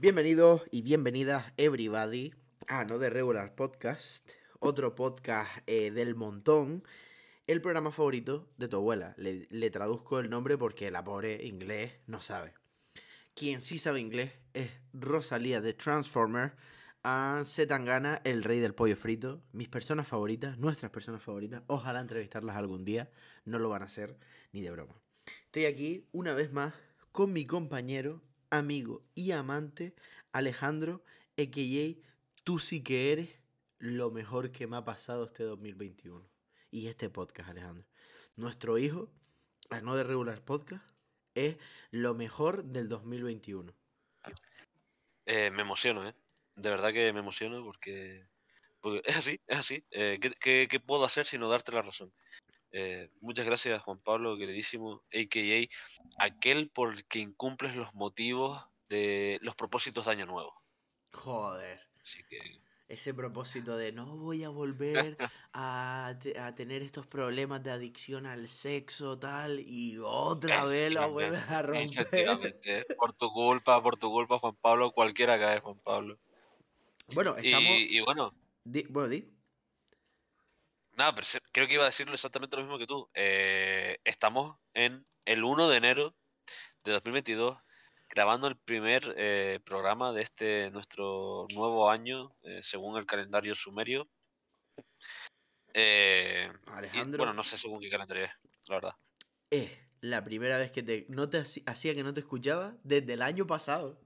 Bienvenidos y bienvenidas, everybody, a No de Regular Podcast, otro podcast eh, del montón, el programa favorito de tu abuela. Le, traduzco el nombre porque la pobre inglés no sabe. Quien sí sabe inglés es Rosalía de Transformer, a Zetangana, el rey del pollo frito, mis personas favoritas, nuestras personas favoritas. Ojalá entrevistarlas algún día, no lo van a hacer ni de broma. Estoy aquí una vez más con mi compañero amigo y amante Alejandro, EKJ, tú sí que eres lo mejor que me ha pasado este 2021. Y este podcast, Alejandro. Nuestro hijo, al no de regular podcast, es lo mejor del 2021. Eh, me emociono, ¿eh? De verdad que me emociono porque, es así, es así. Eh, qué puedo hacer sino darte la razón? Eh, muchas gracias, Juan Pablo, queridísimo, a.k.a. aquel por quien incumples los motivos de los propósitos de Año Nuevo. Joder. que... Ese propósito de no voy a volver a, tener estos problemas de adicción al sexo, tal, y otra vez lo vuelves a romper. Por tu culpa, por tu culpa, Juan Pablo, cualquiera cae, Juan Pablo. Bueno, estamos. Y, bueno. bueno, di. Nada, creo que iba a decirlo exactamente lo mismo que tú. Eh, estamos en el 1 de enero de 2022 grabando el primer eh, programa de este nuestro nuevo año eh, según el calendario sumerio. Alejandro, bueno, no sé según qué calendario es, la verdad. Es la primera vez que te no te hacía que no te escuchaba desde el año pasado.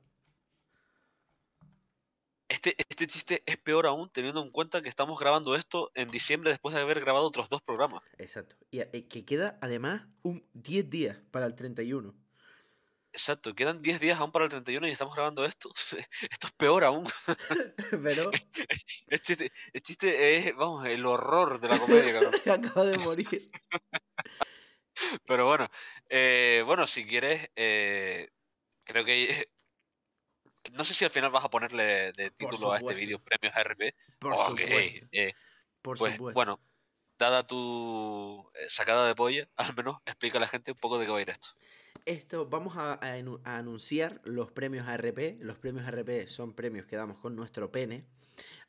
Este, este, chiste es peor aún teniendo en cuenta que estamos grabando esto en diciembre después de haber grabado otros dos programas. Exacto. Y eh, que queda además un 10 días para el 31. Exacto, quedan 10 días aún para el 31 y estamos grabando esto. Esto es peor aún. Pero. El chiste, es, vamos, el horror de la comedia, cabrón. de morir. Pero bueno, eh, bueno, si quieres, eh, creo que no sé si al final vas a ponerle de título a este vídeo premios RP. Por supuesto. Eh, Por pues, Bueno, dada tu eh, sacada de polla, al menos explica a la gente un poco de qué va a ir esto. Esto, vamos a, anunciar los premios ARP. Los premios ARP son premios que damos con nuestro pene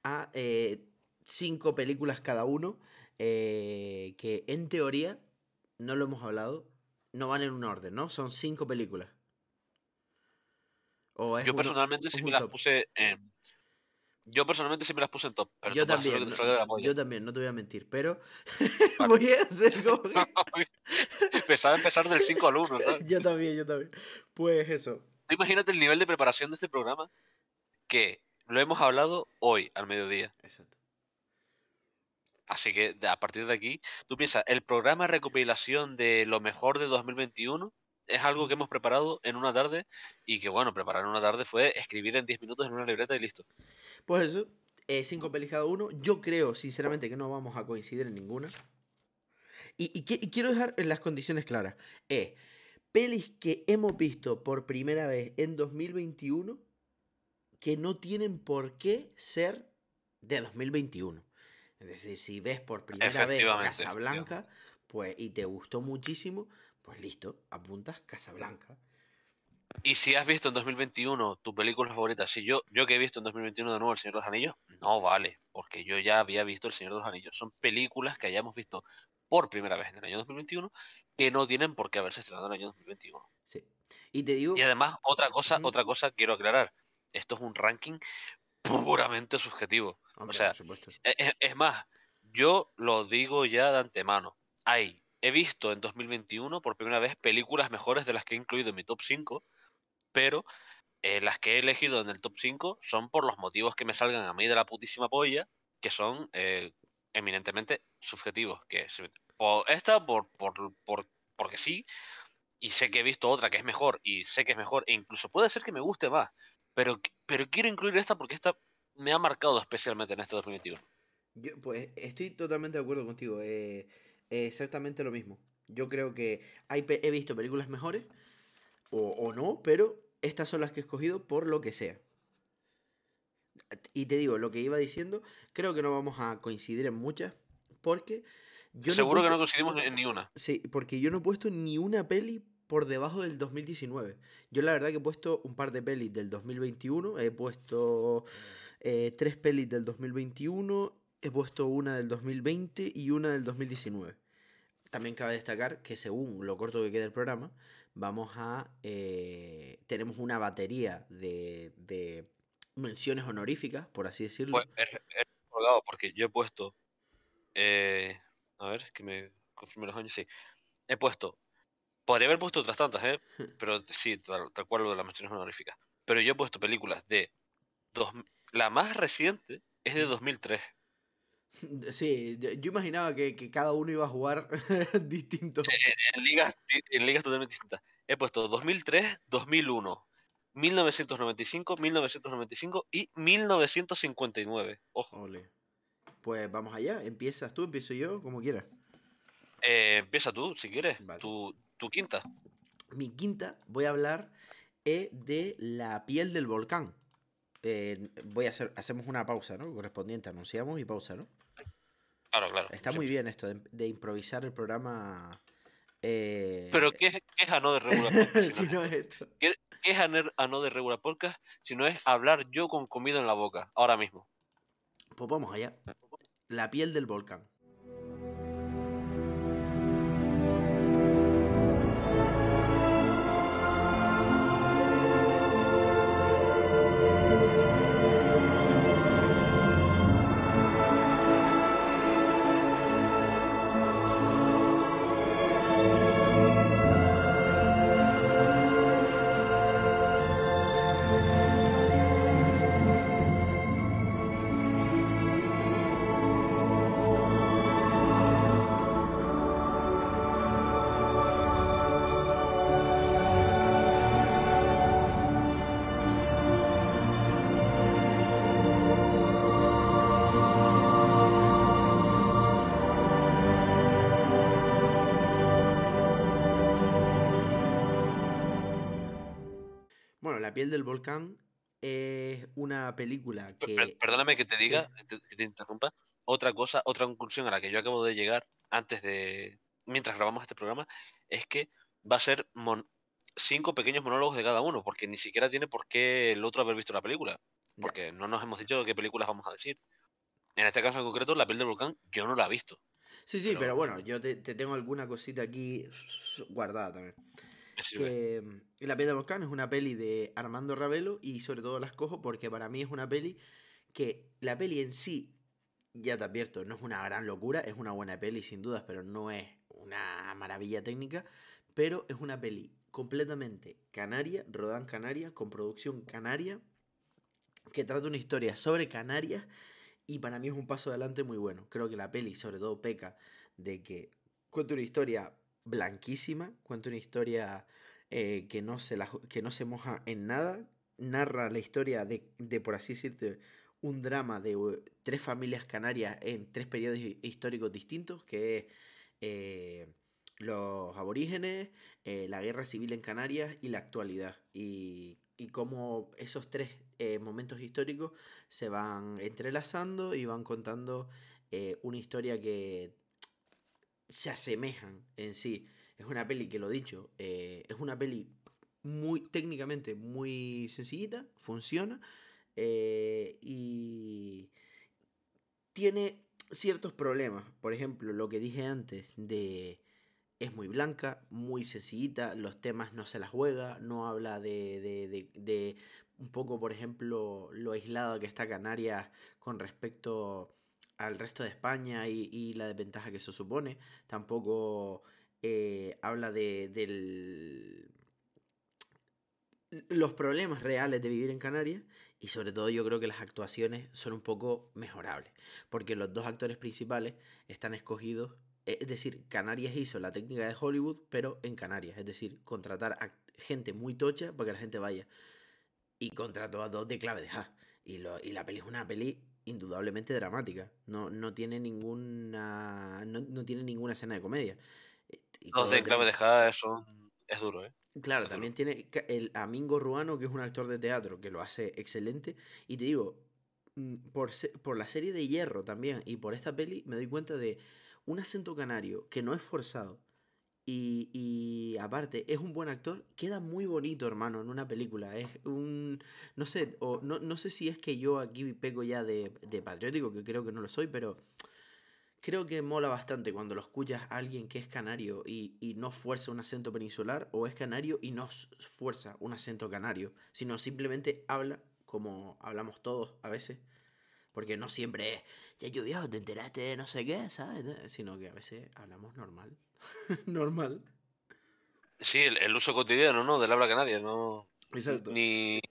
a eh, cinco películas cada uno, que en teoría, no lo hemos hablado, no van en un orden, ¿no? Son cinco películas yo personalmente sí me las puse en. Yo personalmente sí me las puse en top. Pero yo también. No, yo también, no te voy a mentir, pero. voy a hacer como. Que... empezar del 5 al 1. yo también, yo también. Pues eso. Imagínate el nivel de preparación de este programa que lo hemos hablado hoy al mediodía. Exacto. Así que a partir de aquí, tú piensas, el programa recopilación de lo mejor de 2021 es algo que hemos preparado en una tarde y que bueno, preparar en una tarde fue escribir en 10 minutos en una libreta y listo. Pues eso, cinco pelis cada uno. Yo creo sinceramente que no vamos a coincidir en ninguna. Y, quiero dejar las condiciones claras. Es eh, pelis que hemos visto por primera vez en 2021 que no tienen por qué ser de 2021. Es decir, si ves por primera vez Casablanca pues, y te gustó muchísimo, pues listo, apuntas Casablanca. Y si has visto en 2021 tu película favorita, si yo, yo que he visto en 2021 de nuevo El Señor de los Anillos, no vale, porque yo ya había visto El Señor de los Anillos. Son películas que hayamos visto por primera vez en el año 2021 que no tienen por qué haberse estrenado en el año 2021. Sí. Y te digo. Y además, otra cosa, otra cosa quiero aclarar. Esto es un ranking puramente subjetivo. o sea, es, e, e, es, más, yo lo digo ya de antemano. Hay he visto en 2021 por primera vez películas mejores de las que he incluido en mi top 5, pero eh, las que he elegido en el top 5 son por los motivos que me salgan a mí de la putísima polla, que son eh, eminentemente subjetivos. Que o esta por, por, por, porque sí, y sé que he visto otra que es mejor, y sé que es mejor, e incluso puede ser que me guste más, pero, pero quiero incluir esta porque esta me ha marcado especialmente en este definitivo Yo, pues estoy totalmente de acuerdo contigo. Eh, exactamente lo mismo. Yo creo que hay, he visto películas mejores o, no, pero estas son las que he escogido por lo que sea. Y te digo, lo que iba diciendo, creo que no vamos a coincidir en muchas, porque yo Seguro que no coincidimos en ni una. Sí, porque yo no he puesto ni una peli por debajo del 2019. Yo la verdad que he puesto un par de pelis del 2021, he puesto eh, tres pelis del 2021 he puesto una del 2020 y una del 2019. También cabe destacar que según lo corto que queda el programa, vamos a... Eh, tenemos una batería de, menciones honoríficas, por así decirlo. Pues he, porque yo he puesto... Eh, a ver, que me confirme los años, sí. He puesto... Podría haber puesto otras tantas, ¿eh? Pero sí, tal, acuerdo de las menciones honoríficas. Pero yo he puesto películas de... la más reciente es de 2003. Sí, yo imaginaba que, cada uno iba a jugar distinto. En, ligas, en totalmente distintas. He puesto 2003, 2001, 1995, 1995 y 1959. Ojo. Pues vamos allá. Empiezas tú, empiezo yo, como quieras. Eh, empieza tú, si quieres. Tu, quinta. Mi quinta, voy a hablar eh, de la piel del volcán. Eh, voy a hacer, hacemos una pausa, ¿no? Correspondiente, anunciamos y pausa, ¿no? Claro, claro. Está muy bien esto de, improvisar el programa. Eh, Pero ¿qué es, a no de regular podcast? si ¿Qué, es a, no de si no es hablar yo con comida en la boca, ahora mismo? Pues vamos allá. La piel del volcán. piel del volcán es una película que... perdóname que te diga, que, te, interrumpa. Otra cosa, otra conclusión a la que yo acabo de llegar antes de... mientras grabamos este programa, es que va a ser cinco pequeños monólogos de cada uno, porque ni siquiera tiene por qué el otro haber visto la película, porque no nos hemos dicho qué películas vamos a decir. En este caso en concreto, La piel del volcán, yo no la he visto. Sí, sí, pero, bueno, mm. yo te, tengo alguna cosita aquí guardada también. Mm, la piedra volcán es una peli de Armando Ravelo y sobre todo las cojo porque para mí es una peli que la peli en sí, ya te advierto, no es una gran locura, es una buena peli sin dudas, pero no es una maravilla técnica, pero es una peli completamente canaria, rodada en Canarias, con producción canaria, que trata una historia sobre Canarias y para mí es un paso adelante muy bueno. Creo que la peli sobre todo peca de que cuenta una historia blanquísima, cuenta una historia eh, que, no se que no se moja en nada, narra la historia de, por así decirte, un drama de tres familias canarias en tres periodos históricos distintos, que es eh, los aborígenes, eh, la guerra civil en Canarias y la actualidad. Y, y cómo esos tres momentos históricos se van entrelazando y van contando una historia que se asemejan en sí. Es una peli que lo dicho, eh, es una peli muy técnicamente muy sencillita, funciona eh, y tiene ciertos problemas. Por ejemplo, lo que dije antes de es muy blanca, muy sencillita, los temas no se las juega, no habla de, de, de, un poco, por ejemplo, lo aislada que está Canarias con respecto al resto de España y, la desventaja que eso supone. Tampoco eh, habla de los problemas reales de vivir en Canarias y sobre todo yo creo que las actuaciones son un poco mejorables, porque los dos actores principales están escogidos eh, es decir, Canarias hizo la técnica de Hollywood, pero en Canarias. Es decir, contratar a gente muy tocha para que la gente vaya. Y contrató a dos de clave de Y, y la peli es una peli indudablemente dramática. No, no tiene ninguna. No, tiene ninguna escena de comedia. Eh, Los de clave dejada eso es duro, ¿eh? Claro, también tiene el Amingo Ruano, que es un actor de teatro, que lo hace excelente. Y te digo, mm, por, por la serie de Hierro también y por esta peli, me doy cuenta de un acento canario que no es forzado, y, aparte, es un buen actor, queda muy bonito, hermano, en una película. Es un. No sé, o no, no sé si es que yo aquí pego ya de, patriótico, que creo que no lo soy, pero creo que mola bastante cuando lo escuchas a alguien que es canario y, y no fuerza un acento peninsular, o es canario y no fuerza un acento canario, sino simplemente habla como hablamos todos a veces. Porque no siempre es, ya llovió, te enteraste de no sé qué, ¿sabes? Sino que a veces hablamos normal. normal. Sí, el, uso cotidiano, ¿no? Del habla canaria, ¿no? Ni,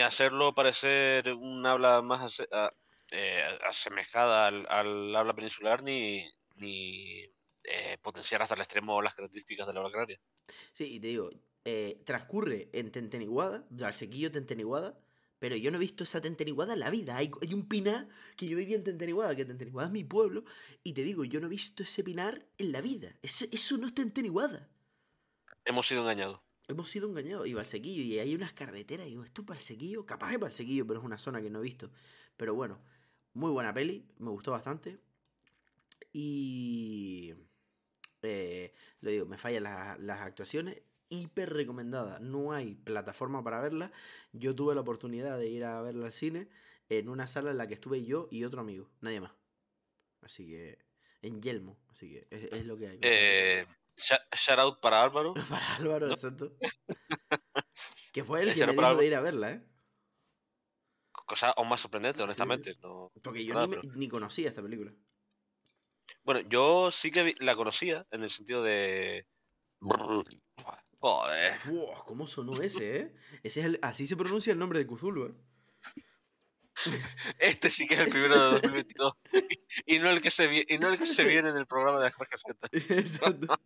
hacerlo parecer un habla más eh, asemejada al, habla peninsular, ni, eh, potenciar hasta el extremo las características del habla canaria. Sí, y te digo, eh, transcurre en Tenteniguada, sequillo Tenteniguada, pero yo no he visto esa tenteniguada en la vida. Hay, un pinar que yo vivía en Tenteniguada, que Tenteniguada es mi pueblo, y te digo, yo no he visto ese pinar en la vida. Eso, no es tenteniguada. Hemos sido engañados. Hemos sido engañados. Y sequillo. y hay unas carreteras, y digo, ¿esto es Valsequillo? Capaz es Valsequillo, pero es una zona que no he visto. Pero bueno, muy buena peli, me gustó bastante. Y... Eh, lo digo, me fallan las actuaciones hiper recomendada. No hay plataforma para verla. Yo tuve la oportunidad de ir a verla al cine en una sala en la que estuve yo y otro amigo, nadie más. Así que en Yelmo, así que es, lo que hay. Eh, shout out para Álvaro. para Álvaro, exacto. que fue el eh, que me dijo de ir a verla, ¿eh? Cosa aún más sorprendente, honestamente. Porque yo ni conocía esta película. Bueno, yo sí que la conocía en el sentido de. Joder. Wow, ¿Cómo sonó ese, eh? Ese es así se pronuncia el nombre de Cthulhu, eh. Este sí que es el primero de 2022. Y no el que se, y no el que se viene en el programa de Jorge Feta. Exacto.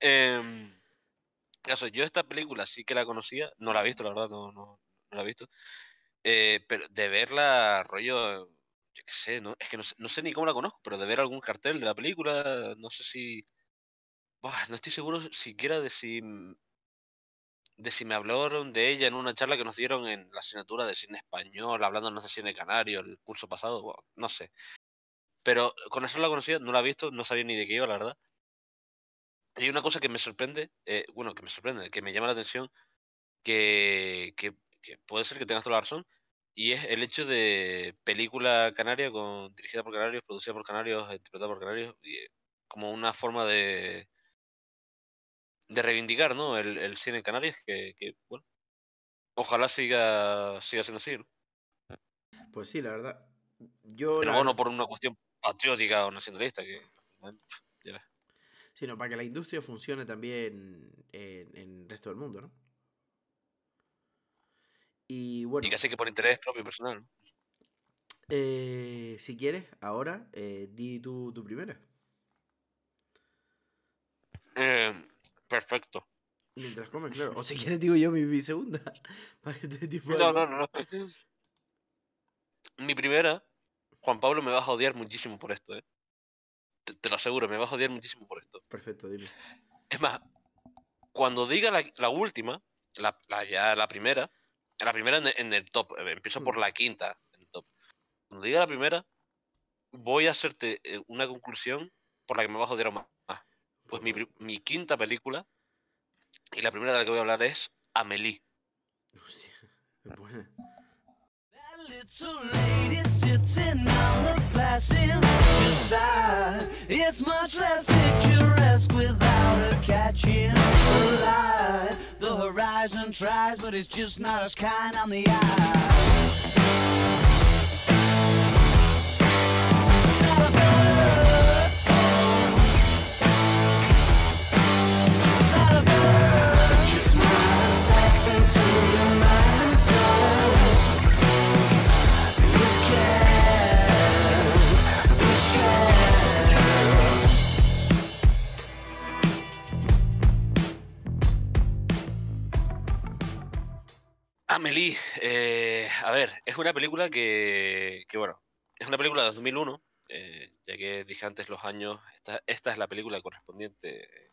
eso, em, yo esta película sí que la conocía. No la he visto, la verdad, no, no, la he visto. Eh, pero de verla, rollo, yo qué sé, no, es que no sé ni cómo la conozco, pero de ver algún cartel de la película, no sé si no estoy seguro siquiera de si, mm, de si me hablaron de ella en una charla que nos dieron en la asignatura de cine español, hablando, no sé, cine canario, el curso pasado, no sé. Pero con eso la conocía, no la he visto, no sabía ni de qué iba, la verdad. hay una cosa que me sorprende, eh, bueno, que me sorprende, que me llama la atención, que, que, puede ser que tengas toda la razón, y es el hecho de película canaria, con, dirigida por canarios, producida por canarios, interpretada por canarios, eh, como una forma de, de reivindicar ¿no? el, cine en Canarias, que, bueno, ojalá siga, siga siendo así. Pues sí, la verdad. Yo Pero la... No por una cuestión patriótica o nacionalista, que ya ves. Sino para que la industria funcione también en, el resto del mundo, ¿no? Y bueno. Y casi que por interés propio personal. Eh, si quieres, ahora eh, di tu, tu primera. Eh, perfecto. Mientras come, claro. O si quieres, digo yo mi, segunda. No, no, no. Mi primera, Juan Pablo, me vas a odiar muchísimo por esto, ¿eh? Te, lo aseguro, me vas a odiar muchísimo por esto. Perfecto, dime. Es más, cuando diga la, última, la, ya la primera, la primera en, el top, eh, empiezo por mm. la quinta, en top. Cuando diga la primera, voy a hacerte eh, una conclusión por la que me vas a odiar más. Pues mi, mi, quinta película, y la primera de la que voy a hablar es Amelie. Hostia, qué buena. The horizon tries, but it's just not as kind on the eye. meli eh, a ver, es una película que, bueno, es una película de 2001, eh, ya que dije antes los años, esta, es la película correspondiente eh,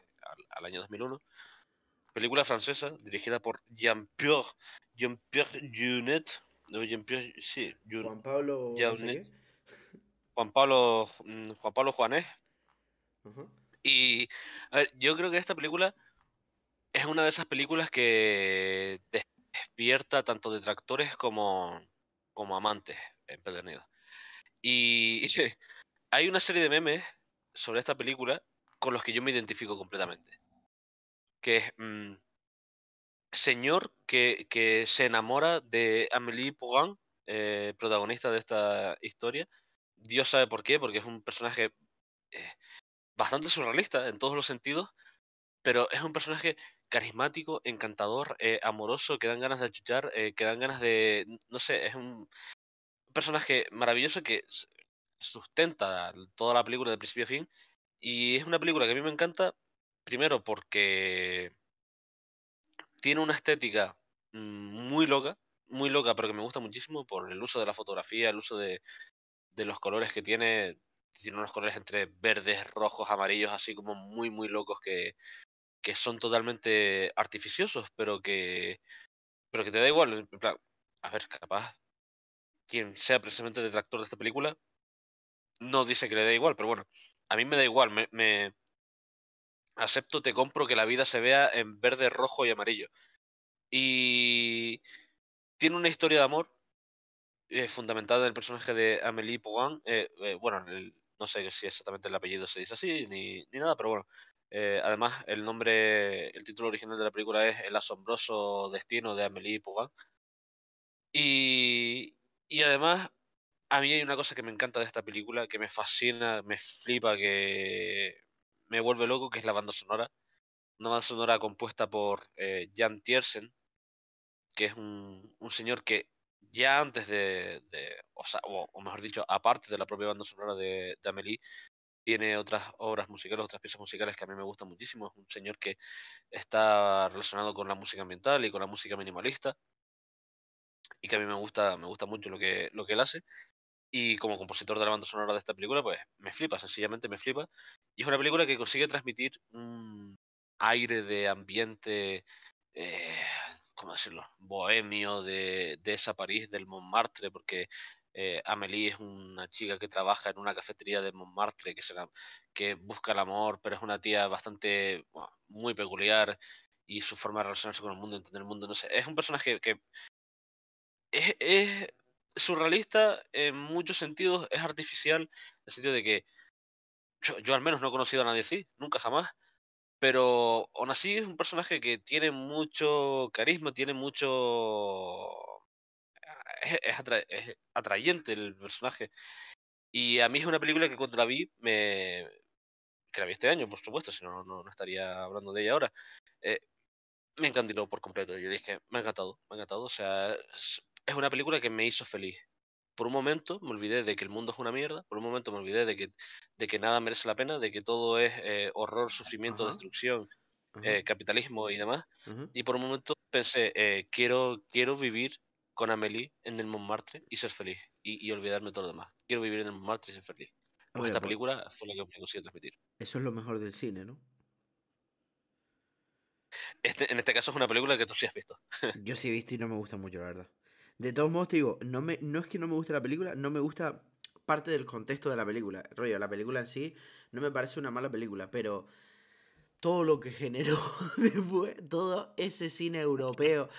al, año 2001. Película francesa dirigida por Jean-Pierre Jean Jean-Pierre, sí, Juan Pablo Juan Pablo mm, Juan Pablo Y yo creo que esta película es una de esas películas que te despierta tanto detractores como, como amantes en Y, y sí, hay una serie de memes sobre esta película con los que yo me identifico completamente. Que es mm, señor que, se enamora de Amélie Pogan, eh, protagonista de esta historia. Dios sabe por qué, porque es un personaje eh, bastante surrealista en todos los sentidos, pero es un personaje carismático, encantador, eh, amoroso, que dan ganas de achuchar, eh, que dan ganas de. No sé, es un personaje maravilloso que sustenta toda la película de principio a fin. Y es una película que a mí me encanta, primero porque tiene una estética mm, muy loca, muy loca, pero que me gusta muchísimo por el uso de la fotografía, el uso de, de los colores que tiene. Tiene unos colores entre verdes, rojos, amarillos, así como muy, muy locos que, que son totalmente artificiosos, pero que, pero que te da igual. En a ver, capaz, quien sea precisamente detractor de esta película, no dice que le da igual, pero bueno, a mí me da igual, me, acepto, te compro que la vida se vea en verde, rojo y amarillo. Y tiene una historia de amor eh, fundamentada en el personaje de Amélie Pogan. Eh, eh, bueno, no sé si exactamente el apellido se dice así ni, ni nada, pero bueno, eh, además, el nombre, el título original de la película es El asombroso destino de Amelie Poulain. Y, además, a mí hay una cosa que me encanta de esta película, que me fascina, me flipa, que me vuelve loco, que es la banda sonora. Una banda sonora compuesta por eh, Jan Thiersen que es un, señor que ya antes de, o, o, mejor dicho, aparte de la propia banda sonora de, de Amélie, tiene otras obras musicales, otras piezas musicales que a mí me gustan muchísimo. Es un señor que está relacionado con la música ambiental y con la música minimalista y que a mí me gusta, me gusta mucho lo que, lo que él hace. Y como compositor de la banda sonora de esta película, pues me flipa, sencillamente me flipa. Y es una película que consigue transmitir un aire de ambiente, eh, ¿cómo decirlo?, bohemio de, de esa París, del Montmartre, porque eh, es una chica que trabaja en una cafetería de Montmartre, que, busca el amor, pero es una tía bastante, muy peculiar y su forma de relacionarse con el mundo, entender el mundo, no sé. Es un personaje que es, surrealista en muchos sentidos, es artificial, en el sentido de que yo, yo al menos no he conocido a nadie así, nunca jamás pero aún así es un personaje que tiene mucho carisma, tiene mucho es, atrayente el personaje. Y a mí es una película que cuando la vi, me... que la vi este año, por supuesto, si no, no, estaría hablando de ella ahora, eh, me encantó por completo. Yo dije, me ha encantado, me ha encantado. O sea, es, una película que me hizo feliz. Por un momento me olvidé de que el mundo es una mierda, por un momento me olvidé de que, de que nada merece la pena, de que todo es eh, horror, sufrimiento, destrucción, eh, capitalismo y demás. Y por un momento pensé, quiero, quiero vivir con Amelie en el Montmartre y ser feliz y, olvidarme olvidarme todo lo demás. Quiero vivir en el Montmartre y ser feliz. Porque esta pues película fue la que me consiguió transmitir. Eso es lo mejor del cine, ¿no? Este, en este caso es una película que tú sí has visto. Yo sí he visto y no me gusta mucho, la verdad. De todos modos, te digo, no, me, no es que no me guste la película, no me gusta parte del contexto de la película. Rollo, la película en sí no me parece una mala película, pero todo lo que generó después, todo ese cine europeo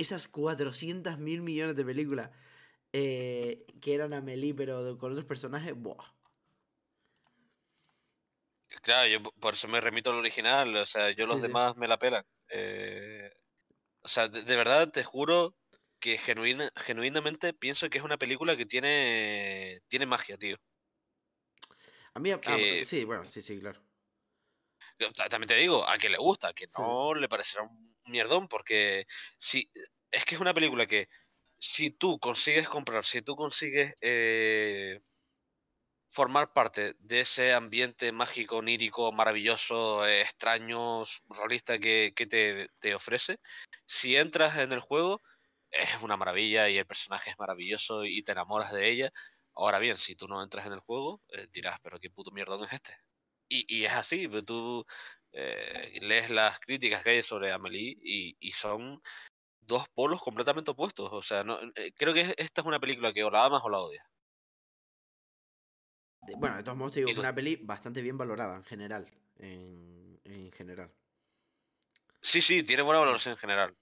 esas 400 mil millones de películas eh, que eran Amelie, pero con otros personajes, ¡buah! Claro, yo por eso me remito al original, o sea, yo los demás me la pelan. Eh, o sea, de, verdad te juro que genuina, genuinamente pienso que es una película que tiene, tiene magia, tío. A mí, sí, bueno, sí, sí, claro. También te digo, a que le gusta, a no le parecerá un mierdón, porque si, es que es una película que si tú consigues comprar, si tú consigues eh, formar parte de ese ambiente mágico, onírico, maravilloso, eh, extraño, realista que, te, ofrece, si entras en el juego, es una maravilla y el personaje es maravilloso y te enamoras de ella. Ahora bien, si tú no entras en el juego, eh, dirás, pero qué puto mierdón es este. Y, y es así, pues tú eh, lees las críticas que hay sobre Amelie y, son dos polos completamente opuestos. O sea, eh, creo que esta es una película que o la amas o la odias. Bueno, de todos modos, te digo, es una peli bastante bien valorada en general. En, general. Sí, sí, tiene buena eh. valoración en general.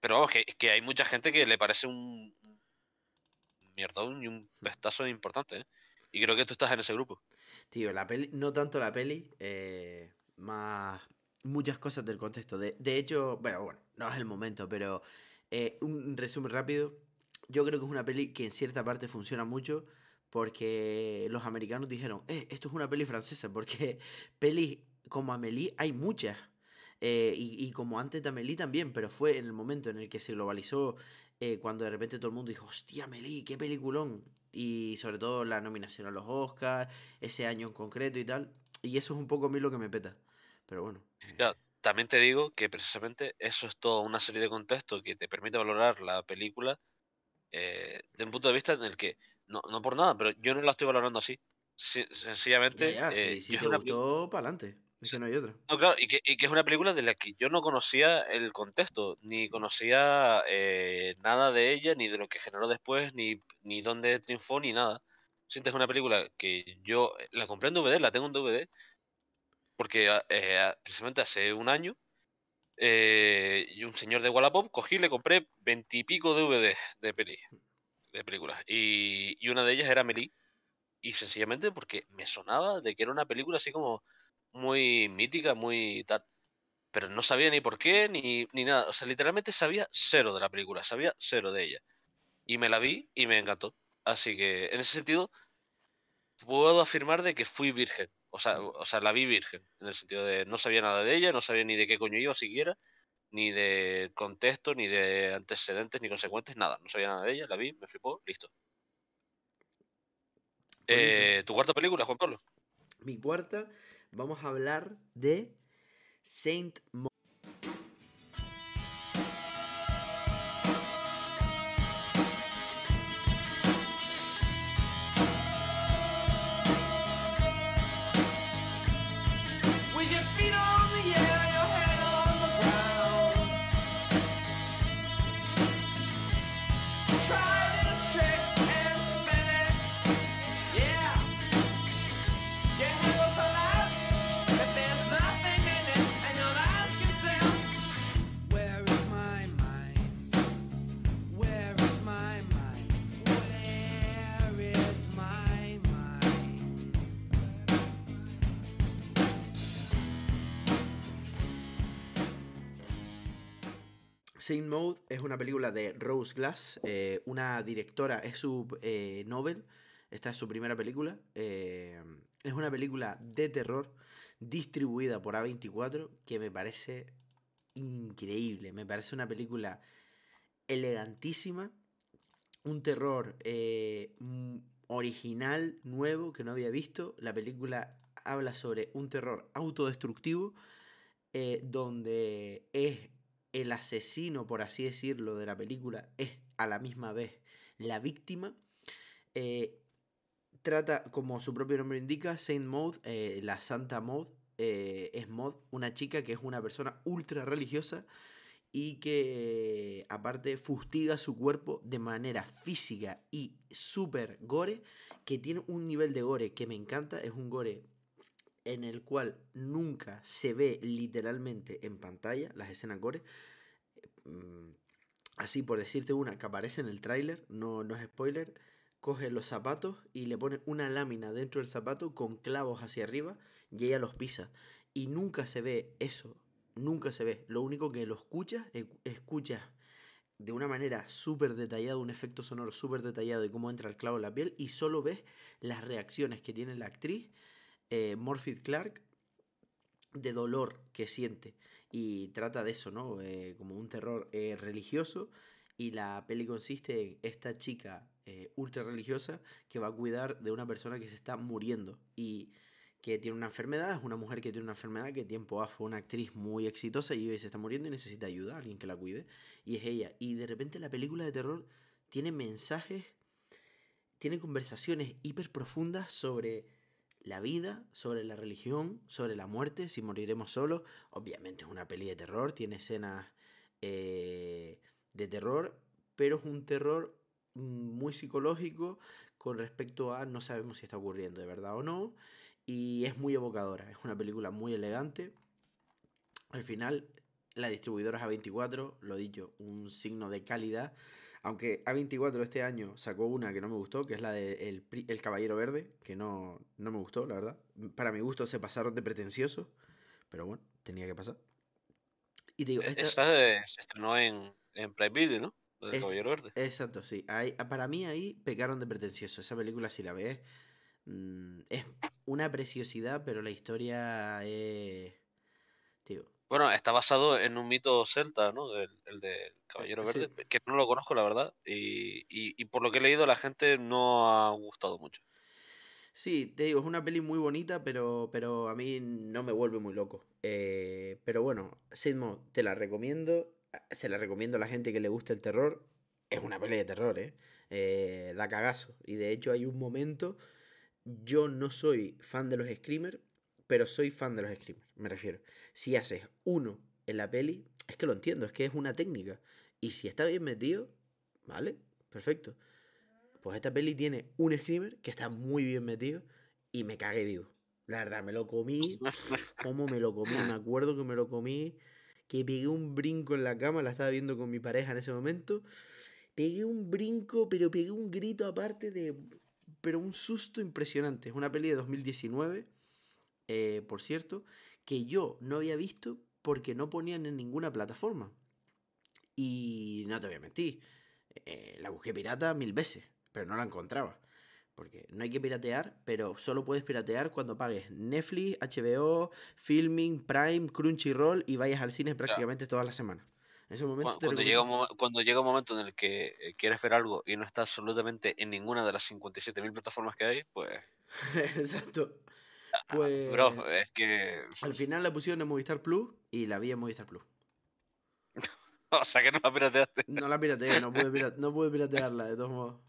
pero vamos, que, hay mucha gente que le parece un mierdón y un vestazo mm. importante. Y creo que tú estás en ese grupo. Tío, la peli, no tanto la peli. Eh, más muchas cosas del contexto. De, hecho, bueno, bueno, no es el momento, pero eh, un resumen rápido. Yo creo que es una peli que en cierta parte funciona mucho porque los americanos dijeron, eh, esto es una peli francesa, porque pelis como Amélie hay muchas. Eh, y, como antes de Amélie también, pero fue en el momento en el que se globalizó, eh, cuando de repente todo el mundo dijo, hostia, Amélie, qué peliculón. Y sobre todo la nominación a los Oscars, ese año en concreto y tal. Y eso es un poco a mí lo que me peta. Pero bueno. también te digo que precisamente eso es toda una serie de contextos que te permite valorar la película eh, de un punto de vista en el que, no, por nada, pero yo no la estoy valorando así. sencillamente. si, eh, te para adelante. Es no hay otra. No, claro, y que, es una película de la que yo no conocía el contexto, ni conocía eh, nada de ella, ni de lo que generó después, ni, ni dónde triunfó, ni nada. Sientes una película que yo la compré en DVD, la tengo en DVD, porque ah, eh, ah, precisamente hace un año eh, y un señor de Wallapop cogí y le compré veintipico DVDs de, peli, de películas y, una de ellas era Meli y sencillamente porque me sonaba de que era una película así como muy mítica, muy tal. Pero no sabía ni por qué, ni, ni nada. O sea, literalmente sabía cero de la película, sabía cero de ella. Y me la vi y me encantó. Así que, en ese sentido, puedo afirmar de que fui virgen o sea, la vi virgen, en el sentido de no sabía nada de ella, no sabía ni de qué coño iba siquiera, ni de contexto, ni de antecedentes, ni consecuentes, nada. No sabía nada de ella, la vi, me flipó, listo. Eh, ¿Tu cuarta película, Juan Pablo? Mi cuarta, vamos a hablar de Saint feet on Saint Mode es una película de Rose Glass, eh, una directora, es su eh, novel, esta es su primera película. Eh, es una película de terror distribuida por A24 que me parece increíble, me parece una película elegantísima, un terror original, nuevo, que no había visto. La película habla sobre un terror autodestructivo. donde es el asesino, por así decirlo, de la película es a la misma vez la víctima. Eh, trata, como su propio nombre indica, Saint Maud, eh, la Santa Maud, eh, es Maud, una chica que es una persona ultra religiosa y que aparte fustiga su cuerpo de manera física y super gore, que tiene un nivel de gore que me encanta, es un gore en el cual nunca se ve literalmente en pantalla las escenas gore. Mm, así por decirte una que aparece en el tráiler, no, no es spoiler, coge los zapatos y le pone una lámina dentro del zapato con clavos hacia arriba y ella los pisa. Y nunca se ve eso, nunca se ve. Lo único que lo escuchas, escuchas de una manera súper detallada, un efecto sonoro súper detallado de cómo entra el clavo en la piel y solo ves las reacciones que tiene la actriz eh, Clark de dolor que siente y trata de eso, ¿no? Eh, como un terror eh, religioso y la peli consiste en esta chica eh, ultra religiosa que va a cuidar de una persona que se está muriendo y que tiene una enfermedad, es una mujer que tiene una enfermedad que tiempo ha fue una actriz muy exitosa y hoy se está muriendo y necesita ayuda, alguien que la cuide y es ella y de repente la película de terror tiene mensajes, tiene conversaciones hiper profundas sobre la vida, sobre la religión, sobre la muerte, si moriremos solos. Obviamente es una peli de terror, tiene escenas eh, de terror, pero es un terror muy psicológico con respecto a no sabemos si está ocurriendo de verdad o no. Y es muy evocadora, es una película muy elegante. Al final, la distribuidora es A24, lo dicho, un signo de calidad. Aunque A24 este año sacó una que no me gustó, que es la de El, Caballero Verde, que no, no me gustó, la verdad. Para mi gusto se pasaron de pretencioso, pero bueno, tenía que pasar. Y digo, esta... Esa se estrenó en, en Prime Video, ¿no? El Caballero Verde. Exacto, sí. para mí ahí pecaron de pretencioso. Esa película, si la ves, mm, es una preciosidad, pero la historia es. Tío, bueno, está basado en un mito celta, ¿no? El, del eh, Caballero Verde, que no lo conozco, la verdad. Y, por lo que he leído, la gente no ha gustado mucho. Sí, te digo, es una peli muy bonita, pero, pero a mí no me vuelve muy loco. Eh, pero bueno, Sidmo, te la recomiendo. Se la recomiendo a la gente que le gusta el terror. Es una peli de terror, ¿eh? eh da cagazo. Y de hecho hay un momento... Yo no soy fan de los screamers, pero soy fan de los screamers, me refiero. Si haces uno en la peli, es que lo entiendo, es que es una técnica. Y si está bien metido, ¿vale? Perfecto. Pues esta peli tiene un screamer que está muy bien metido y me cagué vivo. La verdad, me lo comí. ¿Cómo me lo comí? Me acuerdo que me lo comí. Que pegué un brinco en la cama, la estaba viendo con mi pareja en ese momento. Pegué un brinco, pero pegué un grito aparte de. Pero un susto impresionante. Es una peli de 2019 eh, por cierto, que yo no había visto porque no ponían en ninguna plataforma. Y no te voy a mentir, eh, la busqué pirata mil veces, pero no la encontraba. Porque no hay que piratear, pero solo puedes piratear cuando pagues Netflix, HBO, Filming, Prime, Crunchyroll y vayas al cine prácticamente todas las semanas. cuando, llega un, cuando llega momento en el que eh, quieres ver algo y no está absolutamente en ninguna de las 57.000 plataformas que hay, pues... Exacto. Pues. Al final la pusieron en Movistar Plus y la vi en Movistar Plus. o sea que no la pirateaste. No la pirateé, no pude, piratearla, de todos modos.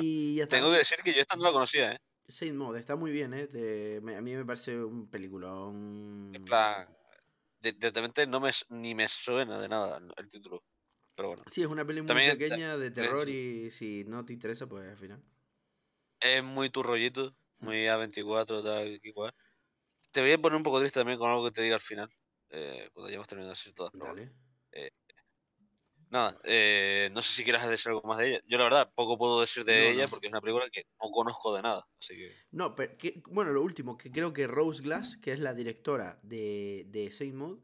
y ya tengo que decir que yo esta no la conocía, ¿eh? está muy bien, ¿eh? a mí me parece un peliculón. En plan. no me, ni me suena de nada el título. Pero bueno. Sí, es una película muy pequeña de terror y si no te interesa, pues al final. Es muy tu rollito muy A24, tal, equipo, Te voy a poner un poco triste también con algo que te diga al final, eh, cuando ya hemos terminado hacer todas. Eh, nada, eh, no sé si quieras decir algo más de ella. Yo la verdad poco puedo decir de ella porque es una película que no conozco de nada. No, pero bueno, lo último, que creo que Rose Glass, que es la directora de, de Saint Mode,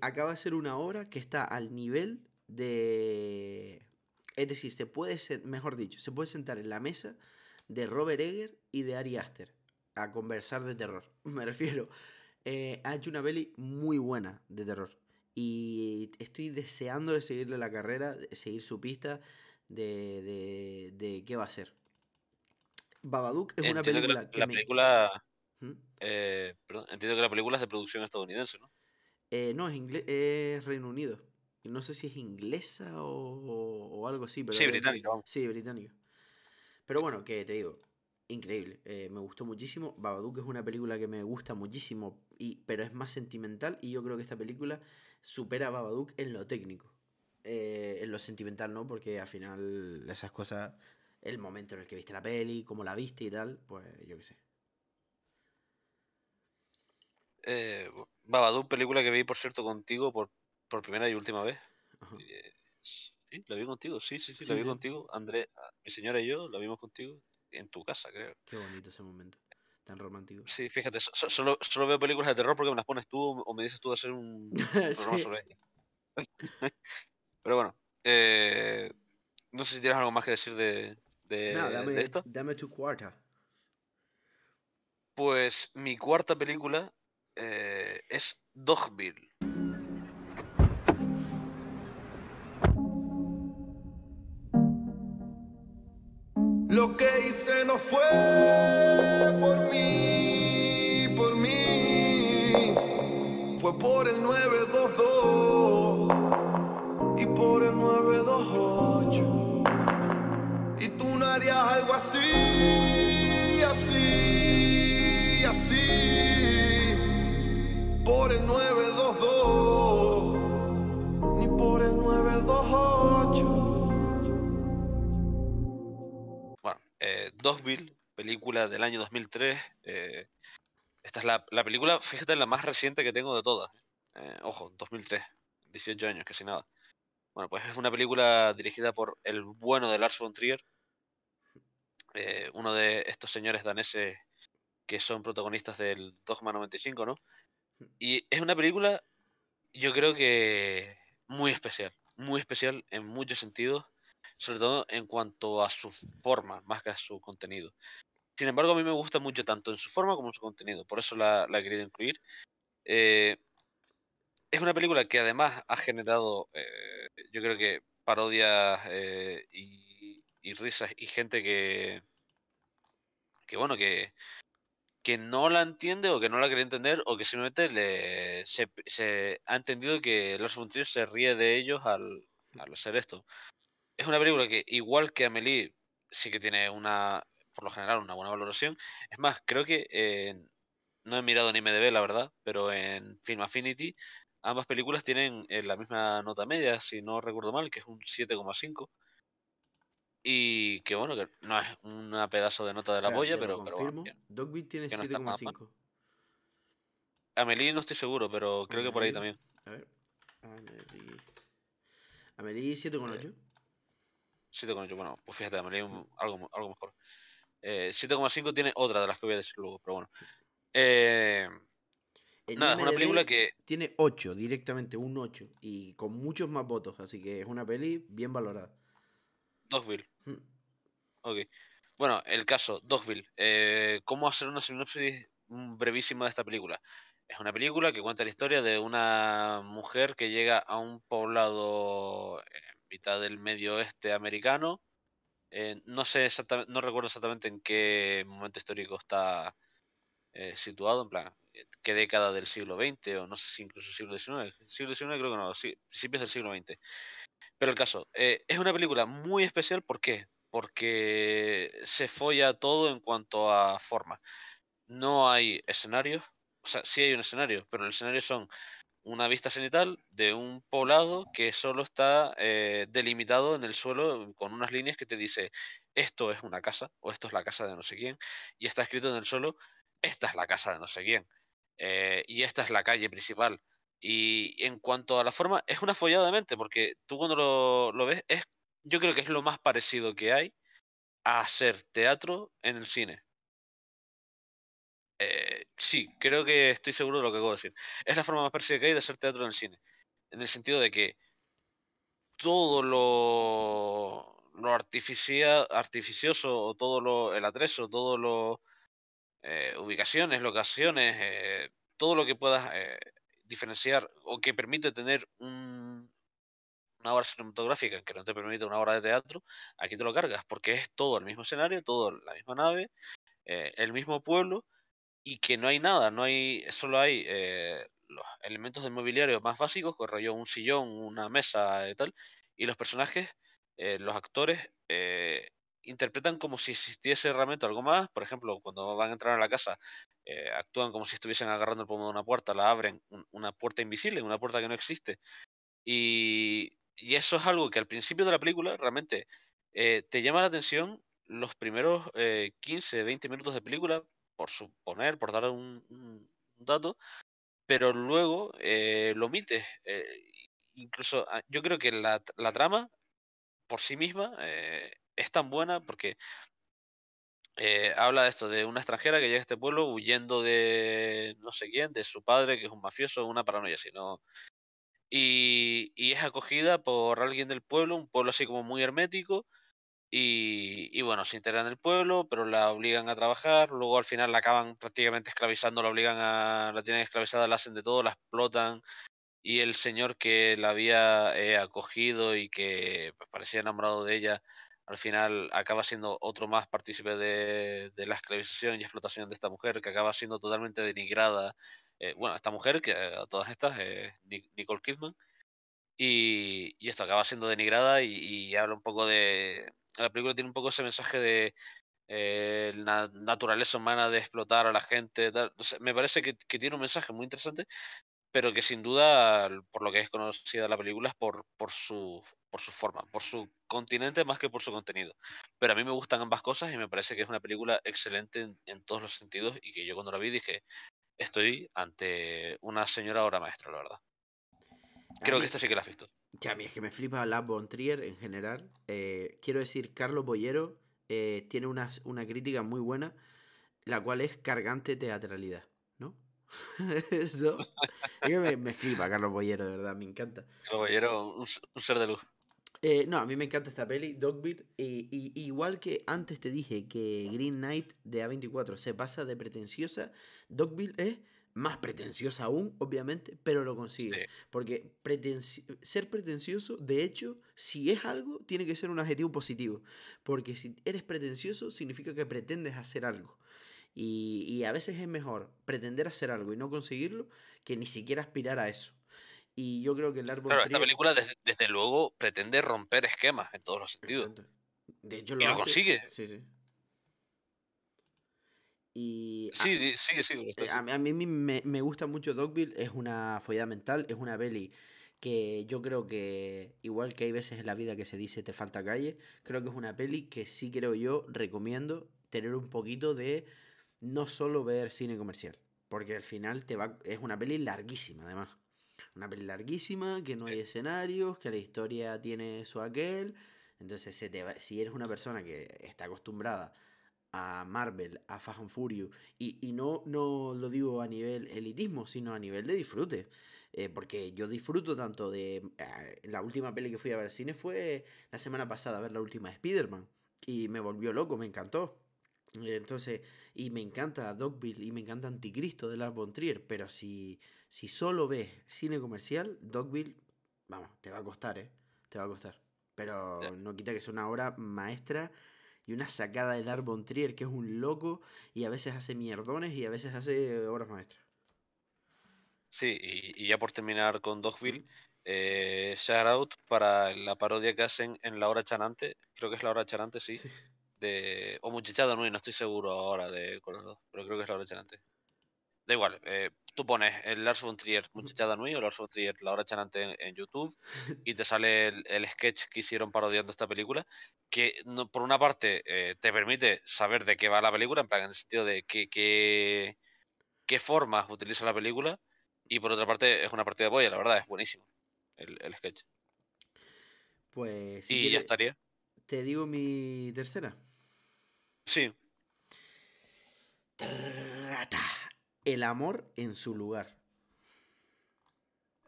acaba de hacer una obra que está al nivel de... Es decir, se puede, ser, mejor dicho, se puede sentar en la mesa de Robert Egger y de Ari Aster. A conversar de terror, me refiero. Eh, ha hecho una peli muy buena de terror. Y estoy deseando de seguirle la carrera, seguir su pista de, de, qué va a ser. Babadook es una película. la, película ¿Mm? eh, entiendo que la película es de producción estadounidense, ¿no? Eh, no, es, Reino Unido. No sé si es inglesa o, algo así. Pero sí, británica. Sí, británica. Pero bueno, que te digo, increíble. Eh, me gustó muchísimo. Babadook es una película que me gusta muchísimo, y, pero es más sentimental. Y yo creo que esta película supera Babadook en lo técnico. Eh, en lo sentimental, ¿no? Porque al final esas cosas, el momento en el que viste la peli, cómo la viste y tal, pues yo qué sé. Eh, Babadook, película que vi, por cierto, contigo por, primera y última vez. Sí, la vi contigo, sí, sí, sí, la vi contigo. Andrés, mi señora y yo la vimos contigo en tu casa, creo. Qué bonito ese momento, tan romántico. Sí, fíjate, solo, solo, veo películas de terror porque me las pones tú o me dices tú de hacer un programa sobre ella. Pero bueno, eh, no sé si tienes algo más que decir de, de, esto. Dame tu cuarta. Pues mi cuarta película eh, es Dogville. Lo que hice no fue por mí, por mí. Fue por el 922 y por el 928. Y tú no harías algo así, así, así. Por el 9 película del año 2003. Eh, esta es la, película, fíjate, la más reciente que tengo de todas. Eh, ojo, 2003, 18 años, casi nada. Bueno, pues es una película dirigida por el bueno de Lars von Trier, eh, uno de estos señores daneses que son protagonistas del Dogma 95, ¿no? Y es una película, yo creo que muy especial, muy especial en muchos sentidos sobre todo en cuanto a su forma, más que a su contenido. Sin embargo, a mí me gusta mucho tanto en su forma como en su contenido, por eso la, he querido incluir. Eh, es una película que además ha generado, eh, yo creo que parodias eh, y, risas y gente que, que bueno, que, que no la entiende o que no la quiere entender o que simplemente le, se, ha entendido que los von se ríe de ellos al, al hacer esto es una película que, igual que Amelie, sí que tiene una, por lo general, una buena valoración. Es más, creo que eh, no he mirado ni MDB, la verdad, pero en Film Affinity ambas películas tienen eh, la misma nota media, si no recuerdo mal, que es un 7,5. Y que bueno, que no es un pedazo de nota de la boya, pero, pero bueno. Dogbeat tiene 7,5. No Amelie no estoy seguro, pero creo que por ahí también. A ver. Amelie 7,8. 7,8. Bueno, pues fíjate, me leí algo, algo mejor. 7,5 eh, tiene otra de las que voy a decir luego, pero bueno. Eh, nada, es una película que. Tiene 8, directamente, un 8. Y con muchos más votos, así que es una peli bien valorada. Dogville. Mm. Ok. Bueno, el caso, Dogville. Eh, ¿Cómo hacer una sinopsis brevísima de esta película? Es una película que cuenta la historia de una mujer que llega a un poblado eh, mitad del medio oeste americano. Eh, no sé exactamente, no recuerdo exactamente en qué momento histórico está eh, situado, en plan, eh, qué década del siglo XX o no sé si incluso siglo XIX. Siglo XIX creo que no, sí, principios del siglo XX. Pero el caso, es una película muy especial, ¿por qué? Porque se folla todo en cuanto a forma. No hay escenarios, o sea, sí hay un escenario, pero el escenario son una vista cenital de un poblado que solo está eh, delimitado en el suelo con unas líneas que te dice esto es una casa o esto es la casa de no sé quién y está escrito en el suelo esta es la casa de no sé quién eh, y esta es la calle principal y en cuanto a la forma es una follada de mente porque tú cuando lo, lo ves es yo creo que es lo más parecido que hay a hacer teatro en el cine eh, sí, creo que estoy seguro de lo que acabo de decir. Es la forma más parecida que hay de hacer teatro en el cine. En el sentido de que todo lo, artificioso, o todo lo, el atrezo, todo lo... Eh, ubicaciones, locaciones, eh, todo lo que puedas eh, diferenciar o que permite tener una obra cinematográfica que no te permite una obra de teatro, aquí te lo cargas porque es todo el mismo escenario, todo la misma nave, el mismo pueblo y que no hay nada, no hay, solo hay eh, los elementos de mobiliario más básicos, como un sillón, una mesa y tal, y los personajes, eh, los actores, eh, interpretan como si existiese realmente algo más, por ejemplo, cuando van a entrar a la casa, actúan como si estuviesen agarrando el pomo de una puerta, la abren, una puerta invisible, una puerta que no existe, y, y, eso es algo que al principio de la película realmente te llama la atención los primeros 15, 20 minutos de película, por suponer, por dar un, dato, pero luego eh, lo omite. Eh, incluso ah, yo creo que la, trama por sí misma eh, es tan buena porque habla de esto, de una extranjera que llega a este pueblo huyendo de no sé quién, de su padre que es un mafioso, una paranoia, sino... y es acogida por alguien del pueblo, un pueblo así como muy hermético, y, bueno, se integran en el pueblo, pero la obligan a trabajar, luego al final la acaban prácticamente esclavizando, la obligan a, la tienen esclavizada, la hacen de todo, la explotan, y el señor que la había eh, acogido y que pues, parecía enamorado de ella, al final acaba siendo otro más partícipe de, la esclavización y explotación de esta mujer, que acaba siendo totalmente denigrada. Eh, bueno, esta mujer, que a eh, todas estas, es Nicole Kidman, y, esto acaba siendo denigrada y habla un poco de, la película tiene un poco ese mensaje de eh, la naturaleza humana de explotar a la gente. me parece que, tiene un mensaje muy interesante, pero que sin duda, por lo que es conocida la película, es por, su, por su forma, por su continente más que por su contenido. Pero a mí me gustan ambas cosas y me parece que es una película excelente en, en todos los sentidos y que yo cuando la vi dije, estoy ante una señora obra maestra, la verdad. Creo que esta sí que la has visto. Ya, a mí es que me flipa la Bontrier Trier en general. Eh, quiero decir, Carlos Bollero eh, tiene una, crítica muy buena, la cual es cargante teatralidad, ¿no? Eso. Es me, flipa Carlos Bollero, de verdad, me encanta. Carlos Bollero, un, ser de luz. Eh, no, a mí me encanta esta peli, Dogville. Y, igual que antes te dije que Green Knight de A24 se pasa de pretenciosa, Dogville es más pretenciosa aún, obviamente, pero lo consigue. Porque ser pretencioso, de hecho, si es algo, tiene que ser un adjetivo positivo. Porque si eres pretencioso, significa que pretendes hacer algo. Y, a veces es mejor pretender hacer algo y no conseguirlo que ni siquiera aspirar a eso. Y yo creo que el árbol. Claro, esta película, desde, luego, pretende romper esquemas en todos los sentidos. De hecho, lo, y lo consigue. Sí, sí sí, sí, sí, sí a, mí me, gusta mucho Dogville, es una follada mental, es una peli que yo creo que, igual que hay veces en la vida que se dice te falta calle, creo que es una peli que sí creo yo recomiendo tener un poquito de no solo ver cine comercial, porque al final te va, es una peli larguísima además. Una peli larguísima, que no hay escenarios, que la historia tiene su aquel. Entonces, se te si eres una persona que está acostumbrada a Marvel, a Fast and y, no, no, lo digo a nivel elitismo, sino a nivel de disfrute, eh, porque yo disfruto tanto de... Eh, la última peli que fui a ver al cine fue la semana pasada, a ver la última Spider-Man, y me volvió loco, me encantó. Entonces, y me encanta Dogville y me encanta Anticristo de Lars von Trier, pero si, si solo ves cine comercial, Dogville, vamos, te va a costar, ¿eh? Te va a costar. Pero eh. no quita que es una obra maestra y una sacada de Darbon Trier, que es un loco y a veces hace mierdones y a veces hace obras maestras. Sí, y, ya por terminar con Dogville, eh, shout out para la parodia que hacen en La Hora Chanante, creo que es La Hora Chanante, sí, de, o muchachado, no, no estoy seguro ahora de con los dos, pero creo que es La Hora Chanante. Da igual, eh, tú pones el Lars von Trier, Muchachada Nui o Lars von Trier, la hora chanante en, YouTube y te sale el, sketch que hicieron parodiando esta película, que por una parte eh, te permite saber de qué va la película, en plan, en el sentido de qué, qué, formas utiliza la película, y por otra parte es una partida de polla, la verdad, es buenísimo el, sketch. Pues... y ya estaría. ¿Te digo mi tercera? Sí el amor en su lugar.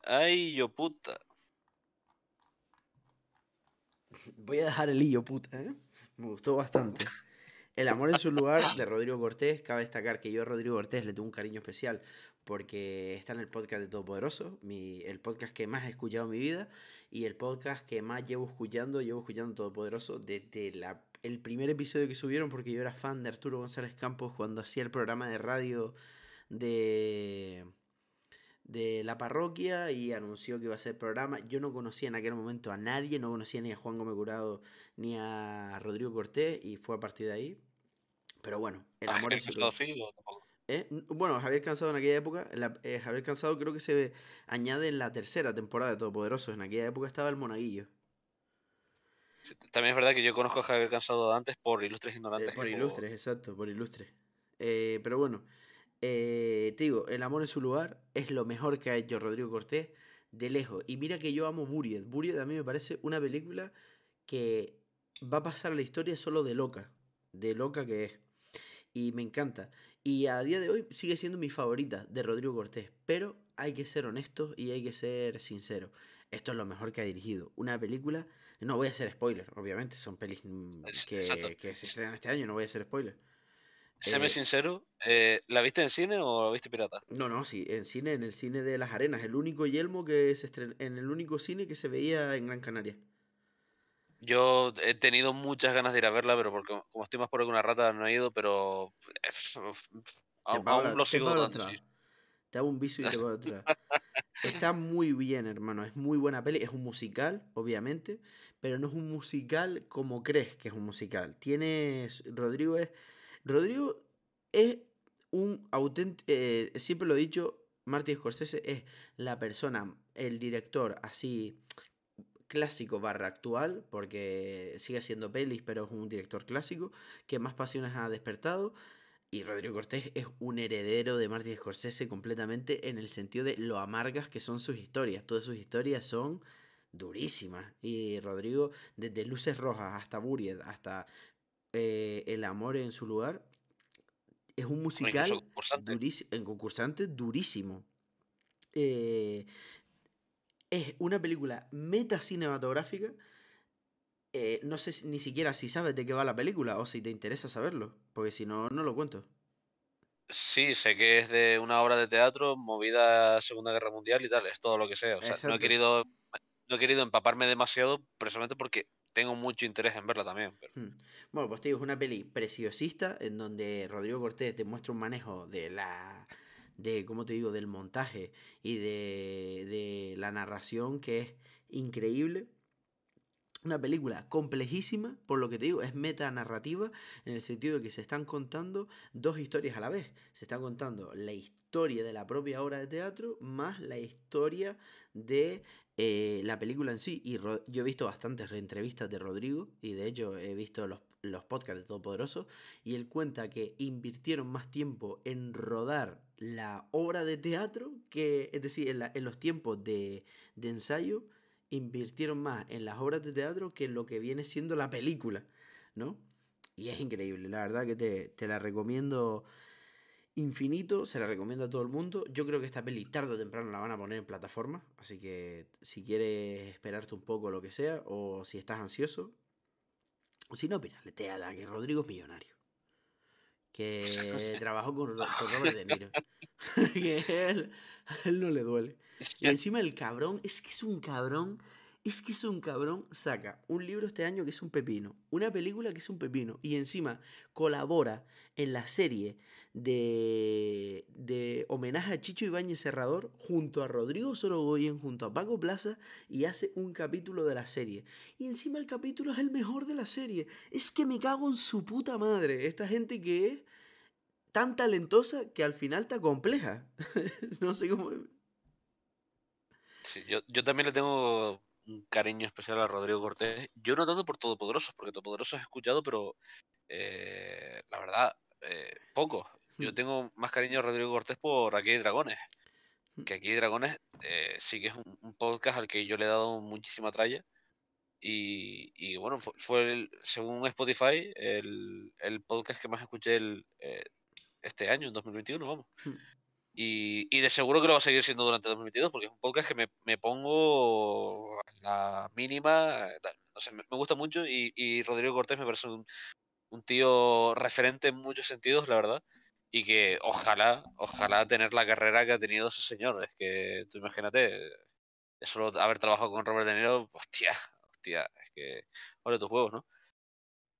Ay, yo puta. Voy a dejar el yo puta, ¿eh? Me gustó bastante. El amor en su lugar de Rodrigo Cortés. Cabe destacar que yo a Rodrigo Cortés le tengo un cariño especial porque está en el podcast de Todopoderoso, mi, el podcast que más he escuchado en mi vida y el podcast que más llevo escuchando, llevo escuchando Todopoderoso desde la, el primer episodio que subieron porque yo era fan de Arturo González Campos cuando hacía el programa de radio de, la parroquia y anunció que iba a ser programa. Yo no conocía en aquel momento a nadie, no conocía ni a Juan Gómez Curado ni a Rodrigo Cortés y fue a partir de ahí. Pero bueno, el ah, amor es... ¿Eh? Bueno, Javier Cansado en aquella época, eh, Javier Cansado creo que se añade en la tercera temporada de Todopoderosos, en aquella época estaba el Monaguillo. también es verdad que yo conozco a Javier Cansado antes por Ilustres Ignorantes. Eh, por Ilustres, exacto, por Ilustres. pero bueno, eh, te digo, El amor en su lugar es lo mejor que ha hecho Rodrigo Cortés de lejos. Y mira que yo amo Buried. Buried a mí me parece una película que va a pasar a la historia solo de loca. De loca que es. Y me encanta. Y a día de hoy sigue siendo mi favorita de Rodrigo Cortés. Pero hay que ser honesto y hay que ser sincero. Esto es lo mejor que ha dirigido. Una película. No voy a hacer spoiler, obviamente. Son pelis mm, que, que se estrenan este año, no voy a hacer spoiler. Séme eh, sincero, eh, ¿la viste en cine o la viste pirata? No, no, sí, en cine, en el cine de las arenas, el único yelmo que se estrenó, en el único cine que se veía en Gran Canaria. Yo he tenido muchas ganas de ir a verla, pero porque como estoy más por alguna rata no he ido, pero aún, lo sigo dando. Te hago un viso y te voy atrás. Está muy bien, hermano. Es muy buena peli. Es un musical, obviamente, pero no es un musical como crees que es un musical. Tiene. Rodrigo es Rodrigo es un auténtico, eh, siempre lo he dicho, Martin Scorsese es la persona, el director así clásico barra actual, porque sigue siendo pelis, pero es un director clásico, que más pasiones ha despertado. Y Rodrigo Cortés es un heredero de Martin Scorsese completamente en el sentido de lo amargas que son sus historias. Todas sus historias son durísimas. Y Rodrigo, desde Luces Rojas hasta Buried, hasta eh, el amor en su lugar. Es un musical en concursante. durísimo. Eh, es una película metacinematográfica. cinematográfica eh, no sé ni siquiera si sabes de qué va la película o si te interesa saberlo, porque si no, no lo cuento. Sí, sé que es de una obra de teatro movida a Segunda Guerra Mundial y tal, es todo lo que O sea, no querido, no he querido empaparme demasiado precisamente porque tengo mucho interés en verla también. Mm. Bueno, pues te digo, es una peli preciosista en donde Rodrigo Cortés te muestra un manejo de la de, ¿cómo te digo?, del montaje y de, de la narración que es increíble. Una película complejísima, por lo que te digo, es metanarrativa en el sentido de que se están contando dos historias a la vez. Se están contando la historia de la propia obra de teatro más la historia de eh, la película en sí, y yo he visto bastantes entrevistas de Rodrigo, y de hecho he visto los, podcasts de Todopoderoso, y él cuenta que invirtieron más tiempo en rodar la obra de teatro que, es decir, en, los tiempos de, ensayo, invirtieron más en las obras de teatro que en lo que viene siendo la película, ¿no? Y es increíble, la verdad que te, te la recomiendo infinito, se la recomiendo a todo el mundo. Yo creo que esta peli tarde o temprano la van a poner en plataforma, así que si quieres esperarte un poco o lo que sea, o si estás ansioso, o si no, a la que Rodrigo es millonario. Que trabajó con, los Robert De Miro que a él no le duele. Y encima el cabrón, es que es un cabrón es que es un cabrón, saca un libro este año que es un pepino, una película que es un pepino, y encima colabora en la serie de, de homenaje a Chicho Ibáñez Serrador junto a Rodrigo Sorogoyen, junto a Paco Plaza, y hace un capítulo de la serie. Y encima el capítulo es el mejor de la serie. Es que me cago en su puta madre. Esta gente que es tan talentosa que al final está compleja. no sé cómo... Sí, yo, yo también le tengo cariño especial a Rodrigo Cortés. Yo no tanto por Todopoderosos, porque poderoso he escuchado, pero eh, la verdad, eh, poco. Hmm. Yo tengo más cariño a Rodrigo Cortés por Aquí hay Dragones. Hmm. Que Aquí hay Dragones eh, sí que es un, podcast al que yo le he dado muchísima tralla. Y, bueno, fue, el, según Spotify el, podcast que más escuché el, este año, en 2021, vamos. Hmm. Y, de seguro que lo va a seguir siendo durante 2022 porque es un podcast que me, pongo a la mínima. Eh, me, gusta mucho y, y, Rodrigo Cortés me parece un, un, tío referente en muchos sentidos, la verdad. Y que ojalá, ojalá tener la carrera que ha tenido ese señor. Es que tú imagínate, eh, solo haber trabajado con Robert De Niro, hostia, hostia, es que. Ahora tus juegos ¿no?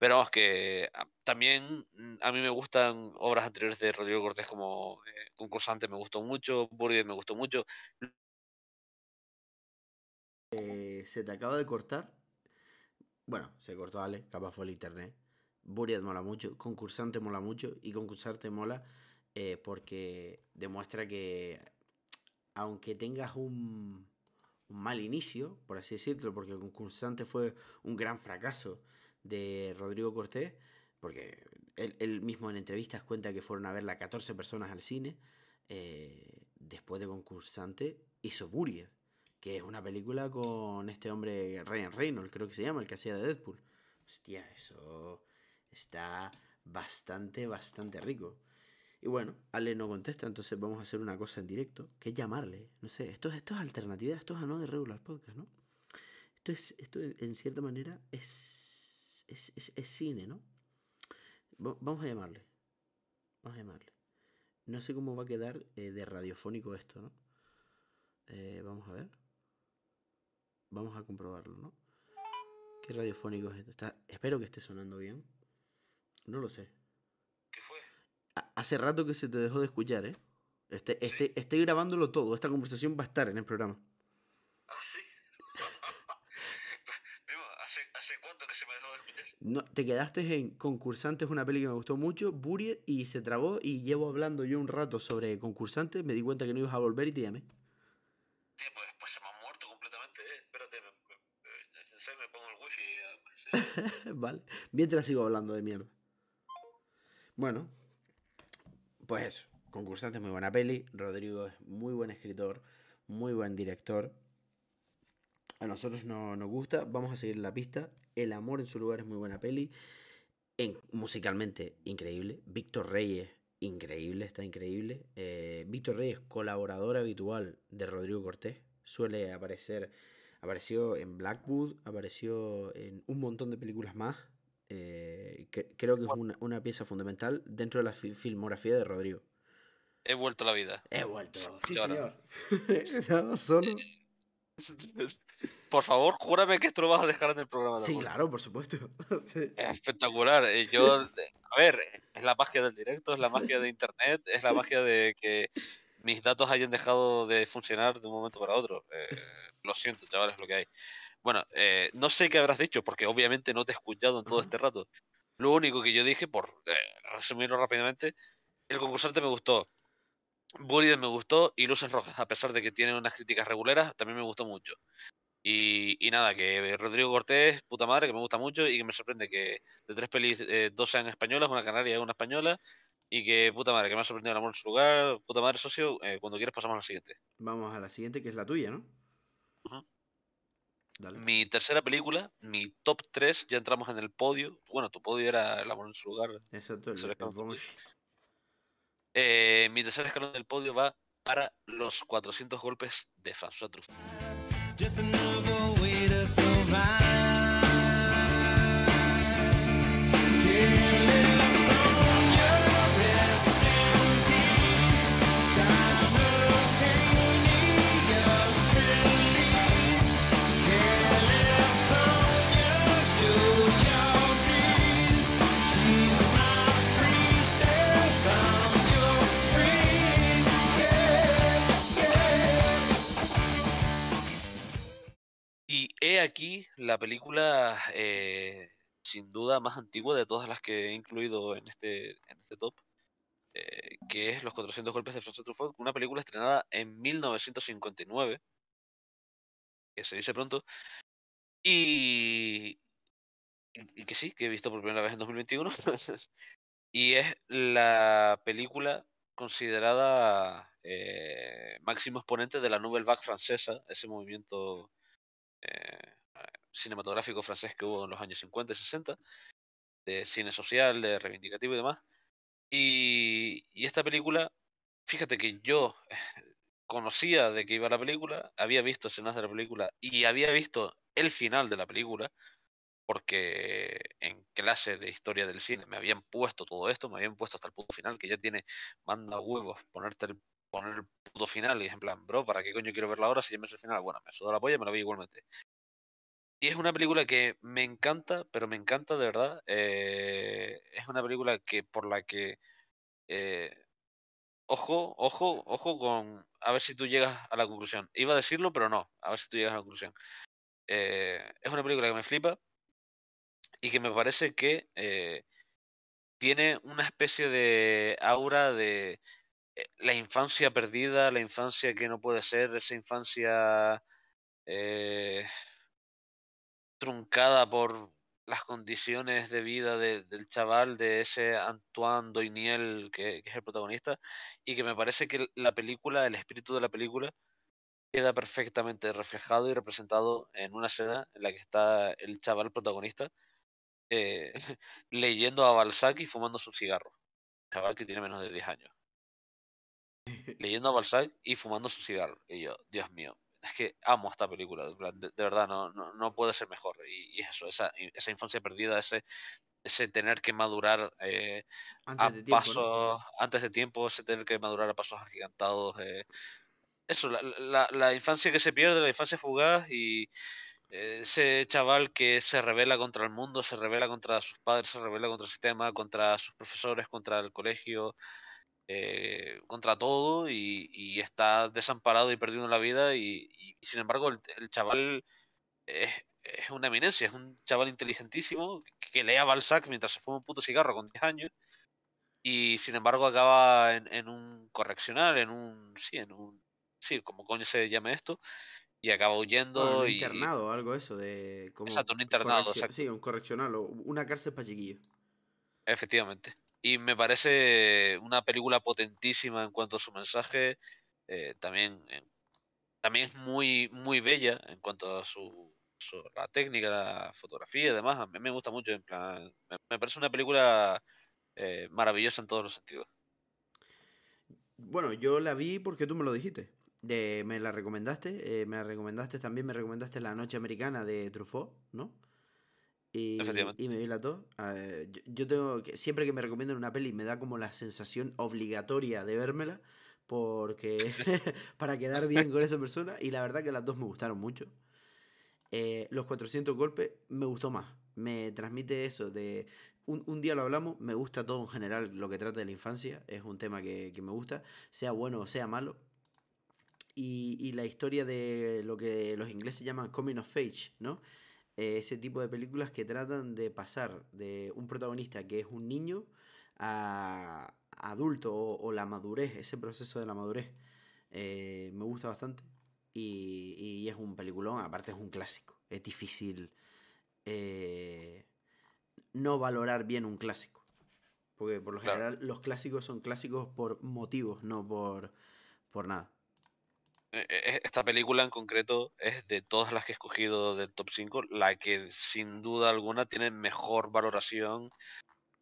Pero vamos, que ah, también mm, a mí me gustan obras anteriores de Rodrigo Cortés como eh, concursante, me gustó mucho, Buried me gustó mucho. Eh, se te acaba de cortar. Bueno, se cortó Ale, capaz fue el internet. Buried mola mucho, concursante mola mucho y concursarte mola eh, porque demuestra que aunque tengas un, mal inicio, por así decirlo, porque concursante fue un gran fracaso de Rodrigo Cortés, porque él, mismo en entrevistas cuenta que fueron a verla 14 personas al cine, eh, después de concursante hizo Burger, que es una película con este hombre Ryan Reynolds, creo que se llama, el que hacía de Deadpool. Hostia, eso está bastante, bastante rico. Y bueno, Ale no contesta, entonces vamos a hacer una cosa en directo, que es llamarle. No sé, esto, esto es alternativa, esto es a no de regular podcast, ¿no? Esto es, esto en cierta manera es es, cine, ¿no? Vamos a llamarle. Vamos a llamarle. No sé cómo va a quedar eh, de radiofónico esto, ¿no? Eh, vamos a ver. Vamos a comprobarlo, ¿no? ¿Qué radiofónico es esto? espero que esté sonando bien. No lo sé. ¿Qué fue? hace rato que se te dejó de escuchar, ¿eh? Este, este, estoy grabándolo todo. Esta conversación va a estar en el programa. Ah, sí? no, te quedaste en Concursantes, una peli que me gustó mucho, Buried, y se trabó y llevo hablando yo un rato sobre Concursante me di cuenta que no ibas a volver y te Sí, pues, pues, se me ha muerto completamente, eh, espérate, eh, me, pongo el wifi. Y, eh, vale, mientras sigo hablando de mierda. Bueno, pues eso, muy buena peli, Rodrigo es muy buen escritor, muy buen director, a nosotros no nos gusta, vamos a seguir la pista. El amor en su lugar es muy buena peli. musicalmente, increíble. Víctor Reyes, increíble, está increíble. Eh, Víctor Reyes, colaborador habitual de Rodrigo Cortés, suele aparecer. Apareció en Blackwood, apareció en un montón de películas más. que, eh, creo que es una, pieza fundamental dentro de la filmografía de Rodrigo. He vuelto a la vida. He vuelto. Sí, señor. Eh, por favor, júrame que esto lo vas a dejar en el programa. De sí, claro, por supuesto. espectacular. Yo, a ver, es la magia del directo, es la magia de Internet, es la magia de que mis datos hayan dejado de funcionar de un momento para otro. Eh, lo siento, chavales, lo que hay. Bueno, eh, no sé qué habrás dicho, porque obviamente no te he escuchado en todo este rato. Lo único que yo dije, por eh, resumirlo rápidamente, el concursante me gustó. Buried me gustó y Luces Rojas, a pesar de que tiene unas críticas regulares, también me gustó mucho. Y, nada, que Rodrigo Cortés, puta madre, que me gusta mucho y que me sorprende que de tres pelis, eh, dos sean españolas, una canaria y una española. Y que puta madre, que me ha sorprendido el amor en su lugar. Puta madre, socio, eh, cuando quieras pasamos a la siguiente. Vamos a la siguiente, que es la tuya, ¿no? Mi tercera película, mi top 3, ya entramos en el podio. Bueno, tu podio era El amor en su lugar. Exacto, eh, mi tercer escalón del podio va para los 400 golpes de François Truffaut. he aquí la película eh, sin duda más antigua de todas las que he incluido en este, en este top, eh, que es Los 400 Golpes de François Truffaut, una película estrenada en 1959, que se dice pronto, y, que sí, que he visto por primera vez en 2021, y es la película considerada eh, máximo exponente de la Nouvelle Vague francesa, ese movimiento eh, cinematográfico francés que hubo en los años 50 y 60, de cine social, de reivindicativo y demás. Y, esta película, fíjate que yo conocía de que iba la película, había visto escenas de la película y había visto el final de la película, porque en clase de historia del cine me habían puesto todo esto, me habían puesto hasta el punto final, que ya tiene manda huevos ponerte el poner el puto final y es en plan, bro, ¿para qué coño quiero verla ahora si ya me sé el final? Bueno, me suda la polla y me la vi igualmente. Y es una película que me encanta, pero me encanta de verdad. Eh, es una película que por la que... Eh, ojo, ojo, ojo con... A ver si tú llegas a la conclusión. Iba a decirlo, pero no. A ver si tú llegas a la conclusión. Eh, es una película que me flipa y que me parece que tiene una especie de aura de eh, la infancia perdida, la infancia que no puede ser, esa infancia eh, truncada por las condiciones de vida del chaval, de ese Antoine Doiniel que, es el protagonista, y que me parece que la película, el espíritu de la película, queda perfectamente reflejado y representado en una escena en la que está el chaval protagonista eh, leyendo a Balzac y fumando su cigarro, chaval que tiene menos de 10 años. leyendo a Balzac y fumando su cigarro. Y yo, Dios mío, es que amo esta película, de, verdad, no, no, puede ser mejor. Y, eso, esa, infancia perdida, ese, ese tener que madurar eh, a pasos antes de tiempo, ese tener que madurar a pasos agigantados. Eh, eso, la, la, la, infancia que se pierde, la infancia fugaz y eh, ese chaval que se revela contra el mundo, se revela contra sus padres, se revela contra el sistema, contra sus profesores, contra el colegio. Eh, contra todo y, está desamparado y perdiendo la vida y, sin embargo el, chaval es, una eminencia, es un chaval inteligentísimo que lee a Balzac mientras se fuma un puto cigarro con 10 años y sin embargo acaba en, un correccional, en un, sí, en un, sí, como coño se llame esto y acaba huyendo. Un internado algo eso de... Como un internado. Sí, un correccional o una cárcel para chiquillos. Efectivamente y me parece una película potentísima en cuanto a su mensaje. Eh, también, eh, también es muy, muy bella en cuanto a su, la técnica, la fotografía y demás. A mí me gusta mucho. En plan, me, parece una película eh, maravillosa en todos los sentidos. Bueno, yo la vi porque tú me lo dijiste. me la recomendaste, me la recomendaste también, me recomendaste La Noche Americana de Truffaut, ¿no? Y, me vi las dos. yo, tengo que, siempre que me recomiendan una peli me da como la sensación obligatoria de vérmela porque para quedar bien con esa persona y la verdad que las dos me gustaron mucho. Eh, los 400 golpes me gustó más. Me transmite eso de... Un, día lo hablamos, me gusta todo en general lo que trata de la infancia, es un tema que, me gusta, sea bueno o sea malo. Y, y, la historia de lo que los ingleses llaman coming of age, ¿no? Eh, ese tipo de películas que tratan de pasar de un protagonista que es un niño a adulto o, la madurez, ese proceso de la madurez. Eh, me gusta bastante y, es un peliculón, aparte es un clásico. Es difícil eh, no valorar bien un clásico. Porque por lo general los clásicos son clásicos por motivos, no por, por nada. E, e, e, esta película en concreto es de todas las que he escogido del top 5, la que sin duda alguna tiene mejor valoración,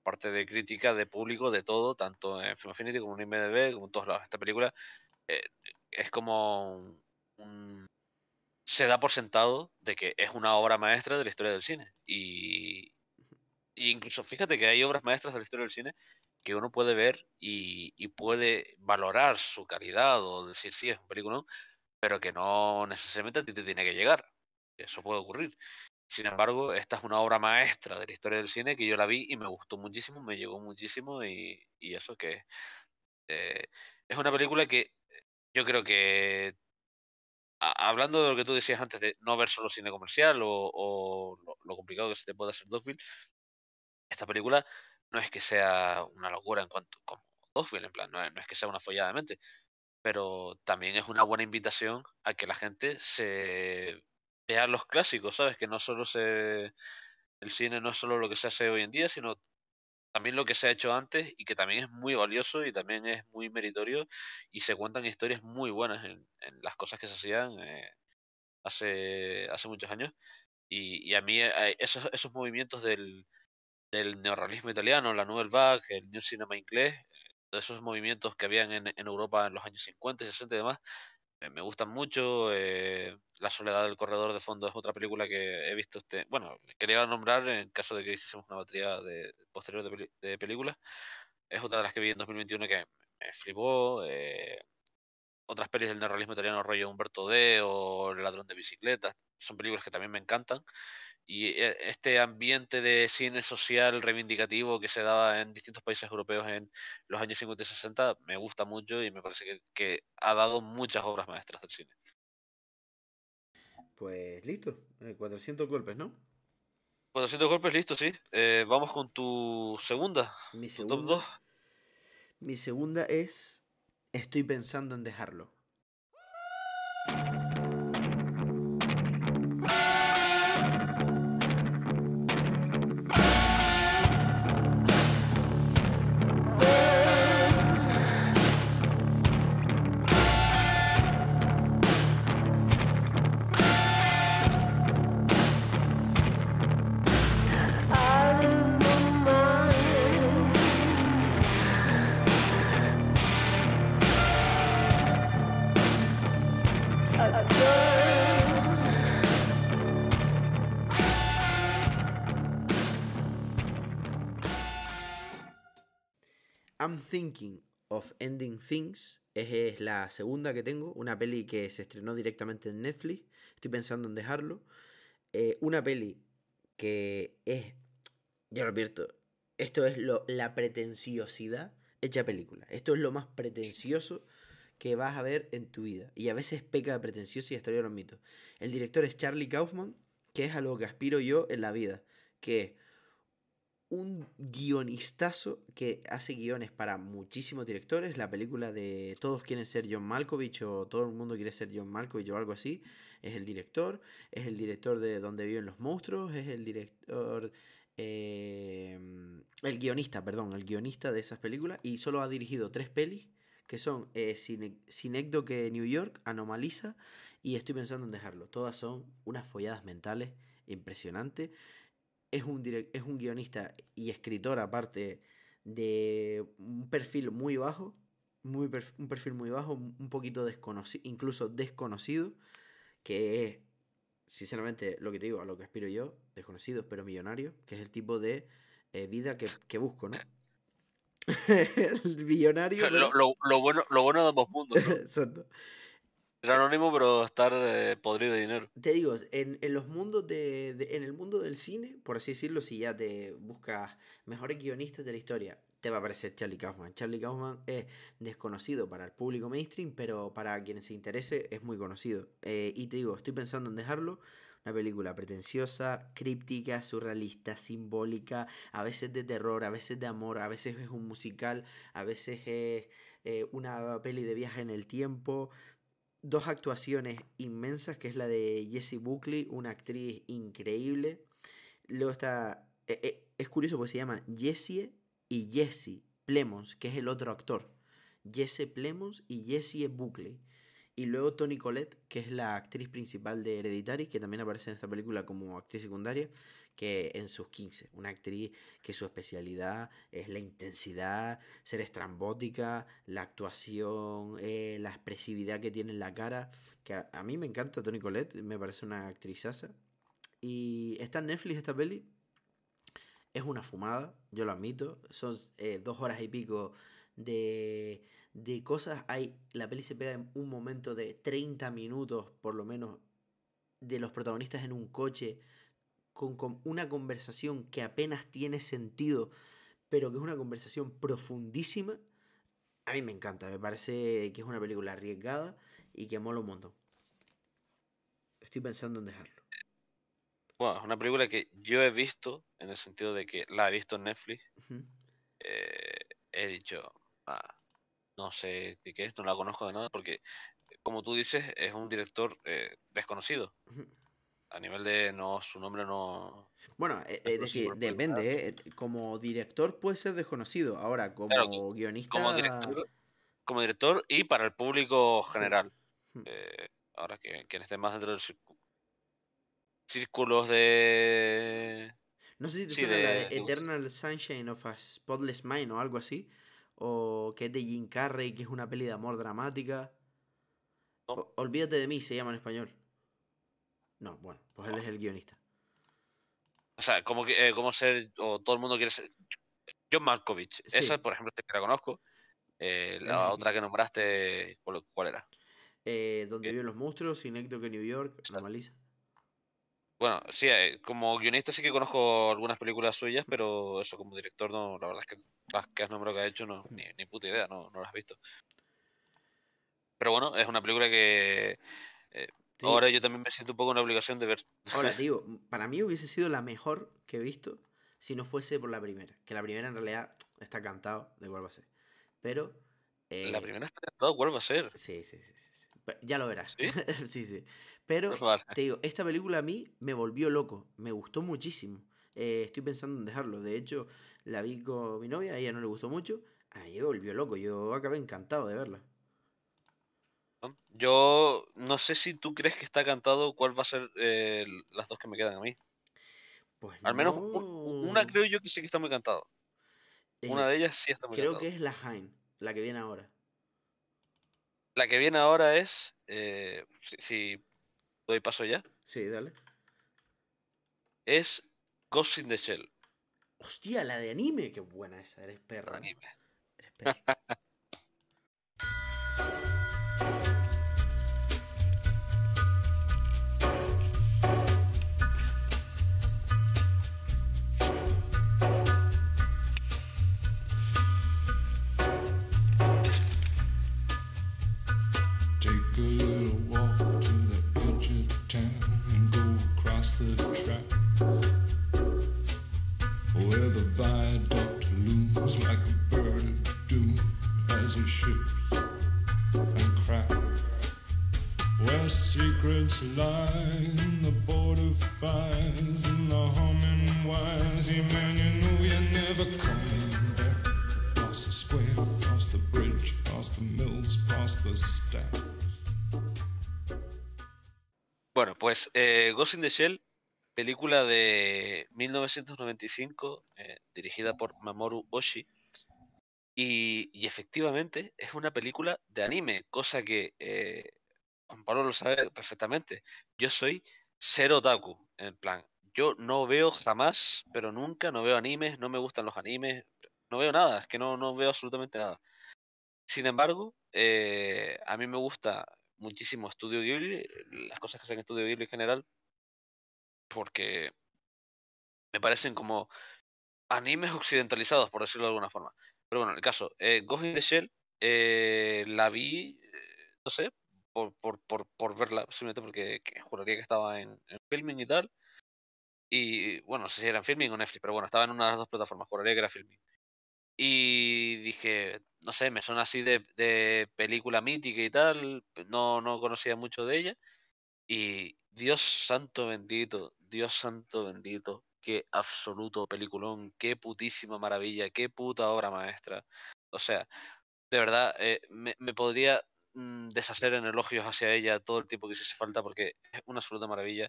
parte de crítica, de público, de todo, tanto en Film Affinity como en IMDb, como en todos lados. Esta película eh, es como se da por sentado de que es una obra maestra de la historia del cine. Y, y incluso fíjate que hay obras maestras de la historia del cine que uno puede ver y, puede valorar su calidad o decir si es un película, pero que no necesariamente a ti te tiene que llegar. Eso puede ocurrir. Sin embargo, esta es una obra maestra de la historia del cine que yo la vi y me gustó muchísimo, me llegó muchísimo y, eso que eh, es una película que yo creo que, hablando de lo que tú decías antes de no ver solo cine comercial o, lo, complicado que se te puede hacer Dogville, esta película no es que sea una locura en cuanto como Dogville, en plan, no es, que sea una follada de mente, pero también es una buena invitación a que la gente se vea los clásicos, ¿sabes? Que no solo se el cine no es solo lo que se hace hoy en día, sino también lo que se ha hecho antes y que también es muy valioso y también es muy meritorio y se cuentan historias muy buenas en, las cosas que se hacían eh, hace, hace muchos años. Y, a mí eh, esos, esos movimientos del, del neorrealismo italiano, la Nouvelle Vague, el New Cinema inglés, todos esos movimientos que habían en, Europa en los años 50, 60 y demás, eh, me gustan mucho. Eh, la soledad del corredor de fondo es otra película que he visto usted. Bueno, quería nombrar en caso de que hiciésemos una batería de, posterior de, películas. Es otra de las que vi en 2021 que me flipó. Eh, otras pelis del neorrealismo italiano, rollo Humberto D o El ladrón de bicicletas, son películas que también me encantan y e, este ambiente de cine social reivindicativo que se daba en distintos países europeos en los años 50 y 60 me gusta mucho y me parece que, ha dado muchas obras maestras del cine. Pues listo, 400 eh, golpes, ¿no? 400 golpes, listo, sí. Eh, vamos con tu segunda. Mi segunda. Mi segunda es Estoy pensando en dejarlo. Thinking of Ending Things es, la segunda que tengo, una peli que se estrenó directamente en Netflix, estoy pensando en dejarlo. Eh, una peli que es, ya lo advierto, esto es lo, la pretenciosidad hecha película. Esto es lo más pretencioso que vas a ver en tu vida. Y a veces peca de pretencioso y hasta yo lo admito. El director es Charlie Kaufman, que es a lo que aspiro yo en la vida, que un guionistazo que hace guiones para muchísimos directores. La película de Todos quieren ser John Malkovich o Todo el mundo quiere ser John Malkovich o algo así. Es el director. Es el director de Donde viven los monstruos. Es el director... Eh, el guionista, perdón, el guionista de esas películas. Y solo ha dirigido tres pelis que son eh, que New York, Anomaliza y estoy pensando en dejarlo. Todas son unas folladas mentales impresionantes es un, es un guionista y escritor aparte de un perfil muy bajo, muy un perfil muy bajo, un poquito desconocido, incluso desconocido, que es, sinceramente, lo que te digo, a lo que aspiro yo, desconocido, pero millonario, que es el tipo de eh, vida que, busco, ¿no? el millonario. Lo, bueno, lo bueno de ambos mundos. Exacto. Ser anónimo, pero estar eh, podrido de dinero. Te digo, en, en los mundos de, en el mundo del cine, por así decirlo, si ya te buscas mejores guionistas de la historia, te va a aparecer Charlie Kaufman. Charlie Kaufman es desconocido para el público mainstream, pero para quienes se interese es muy conocido. Eh, y te digo, estoy pensando en dejarlo. Una película pretenciosa, críptica, surrealista, simbólica, a veces de terror, a veces de amor, a veces es un musical, a veces es eh, una peli de viaje en el tiempo dos actuaciones inmensas, que es la de Jessie Buckley, una actriz increíble. Luego está, eh, eh, es curioso porque se llama Jessie y Jesse Plemons, que es el otro actor. Jesse Plemons y Jessie Buckley. Y luego Toni Collette, que es la actriz principal de Hereditary, que también aparece en esta película como actriz secundaria, que en sus 15. Una actriz que su especialidad es la intensidad, ser estrambótica, la actuación, eh, la expresividad que tiene en la cara. Que a, mí me encanta Tony Colette, me parece una actrizaza. Y está Netflix esta peli. Es una fumada, yo lo admito. Son eh, dos horas y pico de, de cosas. Hay, la peli se pega en un momento de 30 minutos, por lo menos, de los protagonistas en un coche con, una conversación que apenas tiene sentido, pero que es una conversación profundísima, a mí me encanta, me parece que es una película arriesgada y que mola un montón. Estoy pensando en dejarlo. Bueno, es una película que yo he visto, en el sentido de que la he visto en Netflix. Eh, he dicho, ah, no sé qué es, no la conozco de nada, porque como tú dices, es un director eh, desconocido a nivel de no su nombre no bueno eh, es eh, decir depende eh, como director puede ser desconocido ahora como guionista como director, como director y para el público general hmm. ahora que quien esté más dentro del círculos de no sé si te suena la Eternal Sunshine of a Spotless Mind o algo así o que es de Jim Carrey que es una peli de amor dramática olvídate de mí se llama en español no, bueno, pues él es el guionista. O sea, como, eh, como ser, o todo el mundo quiere ser. John Markovich, esa por ejemplo que la conozco. Eh, la otra que nombraste, ¿cuál era? Eh, donde viven los monstruos, sin que New York, la maliza. Bueno, sí, como guionista sí que conozco algunas películas suyas, pero eso como director no, la verdad es que las que has nombrado que ha hecho ni, puta idea, no, no las has visto. Pero bueno, es una película que Ahora yo también me siento un poco en la obligación de ver. Ahora, te digo, para mí hubiese sido la mejor que he visto si no fuese por la primera. Que la primera en realidad está cantado de cuál va a ser. Pero. Eh, la primera está cantado cuál va a ser. Sí, sí, sí. Ya lo verás. Sí, sí, Pero te digo, esta película a mí me volvió loco. Me gustó muchísimo. Eh, estoy pensando en dejarlo. De hecho, la vi con mi novia, a ella no le gustó mucho. A ella volvió loco. Yo acabé encantado de verla. Yo no sé si tú crees que está cantado cuál va a ser eh, las dos que me quedan a mí. Pues Al menos una creo yo que sí que está muy cantado. una eh, de ellas sí está muy cantada Creo que es la Jain, la que viene ahora. La que viene ahora es. Eh, si, doy paso ya. Sí, dale. Es Ghost in the Shell. Hostia, la de anime, qué buena esa, eres perra. Anime. Eres perra. Eh, Ghost in the Shell, película de 1995, eh, dirigida por Mamoru Oshii. Y, efectivamente es una película de anime, cosa que eh, Juan Pablo lo sabe perfectamente. Yo soy cero otaku, en plan, yo no veo jamás, pero nunca, no veo animes, no me gustan los animes, no veo nada, es que no, no veo absolutamente nada. Sin embargo, a mí me gusta muchísimo Estudio Ghibli, las cosas que hacen Estudio Ghibli en general, porque me parecen como animes occidentalizados, por decirlo de alguna forma. Pero bueno, el caso, eh, Ghost in the Shell, eh, la vi, eh, no sé, por, por, por, por verla, simplemente porque juraría que estaba en, en, filming y tal. Y bueno, no sé si eran filming o Netflix, pero bueno, estaba en una de las dos plataformas, juraría que era filming. Y dije, no sé, me son así de, película mítica y tal, no, no conocía mucho de ella. Y Dios santo bendito, Dios santo bendito, qué absoluto peliculón, qué putísima maravilla, qué puta obra maestra. O sea, de verdad, eh, me, podría mm, deshacer en elogios hacia ella todo el tiempo que hiciese falta porque es una absoluta maravilla.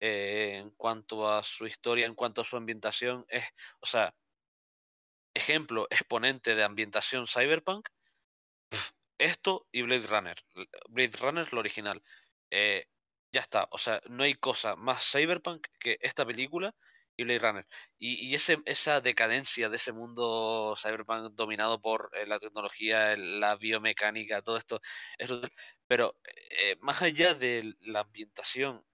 Eh, en cuanto a su historia, en cuanto a su ambientación, es, o sea, ejemplo exponente de ambientación cyberpunk, esto y Blade Runner. Blade Runner es lo original. Eh, ya está, o sea, no hay cosa más cyberpunk que esta película y Blade Runner. Y, ese, esa decadencia de ese mundo cyberpunk dominado por eh, la tecnología, la biomecánica, todo esto, pero eh, más allá de la ambientación,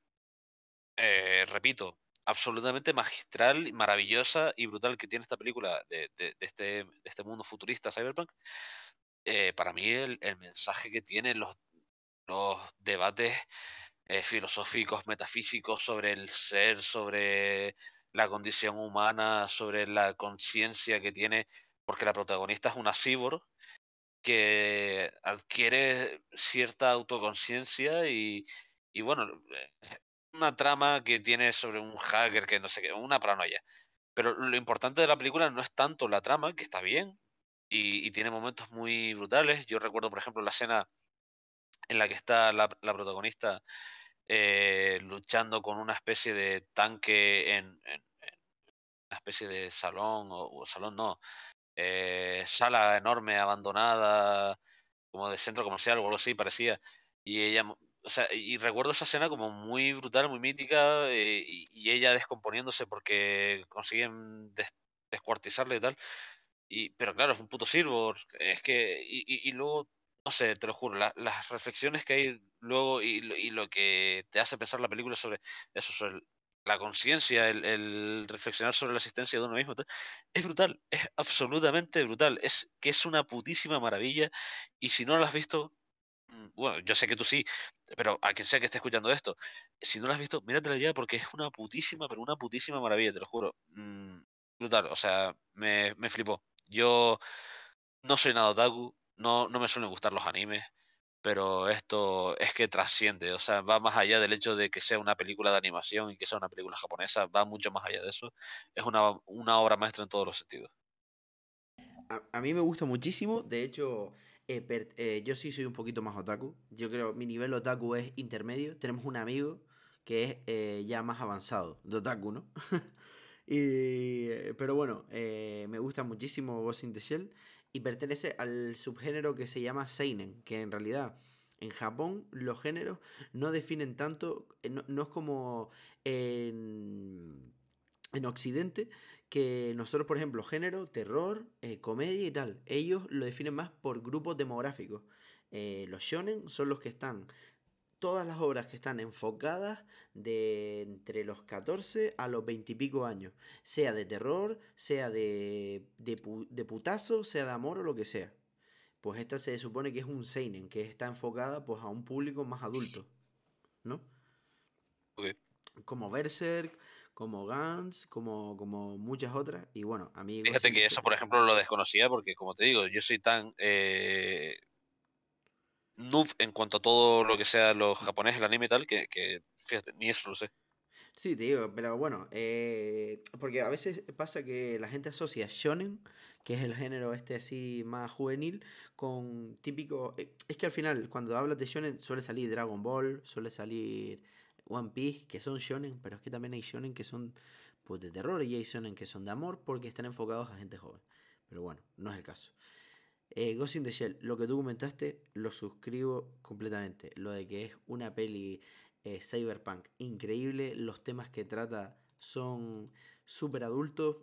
repito, absolutamente magistral, maravillosa y brutal que tiene esta película de, este, este, mundo futurista cyberpunk, eh, para mí el, mensaje que tiene los, debates eh, filosóficos, metafísicos sobre el ser, sobre la condición humana, sobre la conciencia que tiene, porque la protagonista es una cyborg que adquiere cierta autoconciencia y bueno, eh, una trama que tiene sobre un hacker que no sé qué, una paranoia. Pero lo importante de la película no es tanto la trama, que está bien, y, tiene momentos muy brutales. Yo recuerdo, por ejemplo, la escena en la que está la, protagonista eh, luchando con una especie de tanque en, una especie de salón, o, salón no, eh, sala enorme, abandonada, como de centro comercial o algo así, parecía. Y ella o sea, y recuerdo esa escena como muy brutal, muy mítica, eh, y, ella descomponiéndose porque consiguen descuartizarla descuartizarle y tal. Y, pero claro, es un puto silver. Es que, y, y, luego, no sé, te lo juro, las reflexiones que hay luego y, lo que te hace pensar la película sobre eso, sobre la conciencia, el, el, reflexionar sobre la existencia de uno mismo, es brutal, es absolutamente brutal. Es que es una putísima maravilla. Y si no la has visto, Mm, bueno, yo sé que tú sí, pero a quien sea que esté escuchando esto, si no lo has visto, la ya porque es una putísima, pero una putísima maravilla, te lo juro. Mm, brutal, o sea, me, flipó. Yo no soy nada otaku, no, no me suelen gustar los animes, pero esto es que trasciende, o sea, va más allá del hecho de que sea una película de animación y que sea una película japonesa, va mucho más allá de eso. Es una, una obra maestra en todos los sentidos. a mí me gusta muchísimo, de hecho eh, eh, yo sí soy un poquito más otaku. Yo creo mi nivel otaku es intermedio. Tenemos un amigo que es eh, ya más avanzado de otaku, ¿no? pero bueno, me gusta muchísimo Ghost in the Shell y pertenece al subgénero que se llama Seinen, que en realidad en Japón los géneros no definen tanto, no, no es como en, en Occidente, que nosotros, por ejemplo, género, terror, eh, comedia y tal, ellos lo definen más por grupos demográficos. Eh, los shonen son los que están, todas las obras que están enfocadas de entre los 14 a los 20 y pico años, sea de terror, sea de, putazo, sea de amor o lo que sea. Pues esta se supone que es un seinen, que está enfocada pues a un público más adulto, ¿no? Okay. Como Berserk, como Guns, como, como muchas otras. Y bueno, a mí. Fíjate que eso, por ejemplo, lo desconocía porque, como te digo, yo soy tan eh, noob en cuanto a todo lo que sea los japoneses, el anime y tal, que, que fíjate, ni eso lo sé. Sí, te digo, pero bueno, eh, porque a veces pasa que la gente asocia shonen, que es el género este así más juvenil, con típico... Eh, es que al final, cuando hablas de shonen, suele salir Dragon Ball, suele salir One Piece, que son shonen, pero es que también hay shonen que son pues, de terror y hay shonen que son de amor porque están enfocados a gente joven. Pero bueno, no es el caso. Eh, Ghost in the Shell, lo que tú comentaste, lo suscribo completamente. Lo de que es una peli eh, cyberpunk increíble, los temas que trata son super adultos.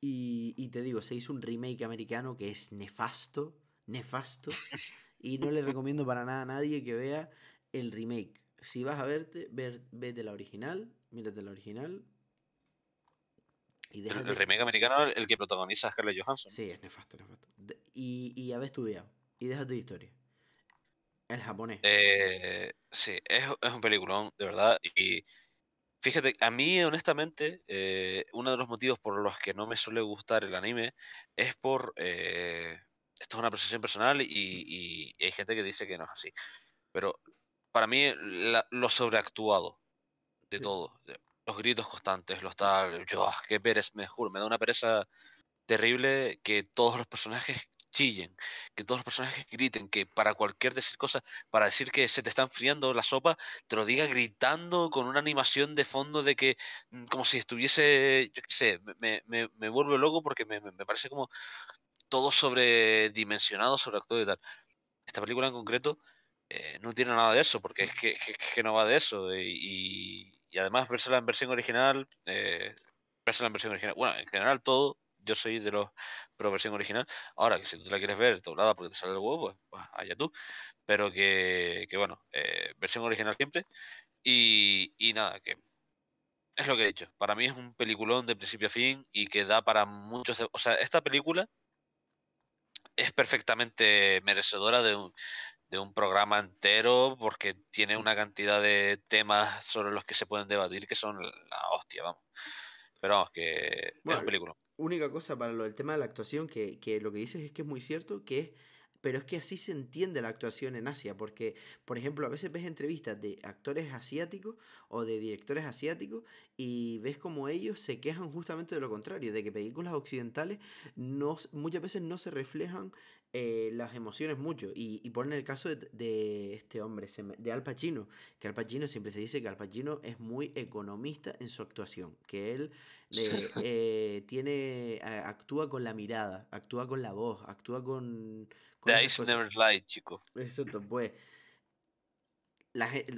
Y, y te digo, se hizo un remake americano que es nefasto, nefasto. Y no le recomiendo para nada a nadie que vea el remake si vas a verte, ver, vete la original, mírate la original. Y el, remake americano, el que protagoniza a Scarlett Johansson. Sí, es nefasto, nefasto. y, y estudiado. Y déjate de historia. El japonés. Eh, sí, es, un peliculón, de verdad. Y fíjate, a mí, honestamente, eh, uno de los motivos por los que no me suele gustar el anime es por. Eh, esto es una percepción personal y, y hay gente que dice que no es así. Pero para mí, lo sobreactuado de todo. Los gritos constantes, los tal, yo, ah, qué pereza, me juro, me da una pereza terrible que todos los personajes chillen, que todos los personajes griten, que para cualquier decir cosa, para decir que se te está enfriando la sopa, te lo diga gritando con una animación de fondo de que mm, como si estuviese, yo qué sé, me, me, me vuelvo loco porque me, me, parece como todo sobredimensionado, sobreactuado y tal. Esta película en concreto eh, no tiene nada de eso, porque es que, no va de eso. Eh, y, además, versela en versión original, eh, en versión original, bueno, en general todo, yo soy de los pro versión original. Ahora, que si tú la quieres ver doblada porque te sale el huevo, eh, pues, allá tú. Pero que, bueno, versión original siempre. Y, nada, que es lo que he dicho. Para mí es un peliculón de principio a fin y que da para muchos. O sea, esta película es perfectamente merecedora de un, de un programa entero porque tiene una cantidad de temas sobre los que se pueden debatir que son la hostia, vamos. Pero vamos, que es película. Única cosa para lo del tema de la actuación, que, que lo que dices es que es muy cierto, que es pero es que así se entiende la actuación en Asia, porque, por ejemplo, a veces ves entrevistas de actores asiáticos o de directores asiáticos y ves como ellos se quejan justamente de lo contrario, de que películas occidentales no, muchas veces no se reflejan eh, las emociones mucho. Y, y ponen el caso de, este hombre, de Al Pacino, que Al Pacino siempre se dice que Al Pacino es muy economista en su actuación, que él eh, tiene, actúa con la mirada, actúa con la voz, actúa con... con The Ice Never Lied, chico. Exacto, pues...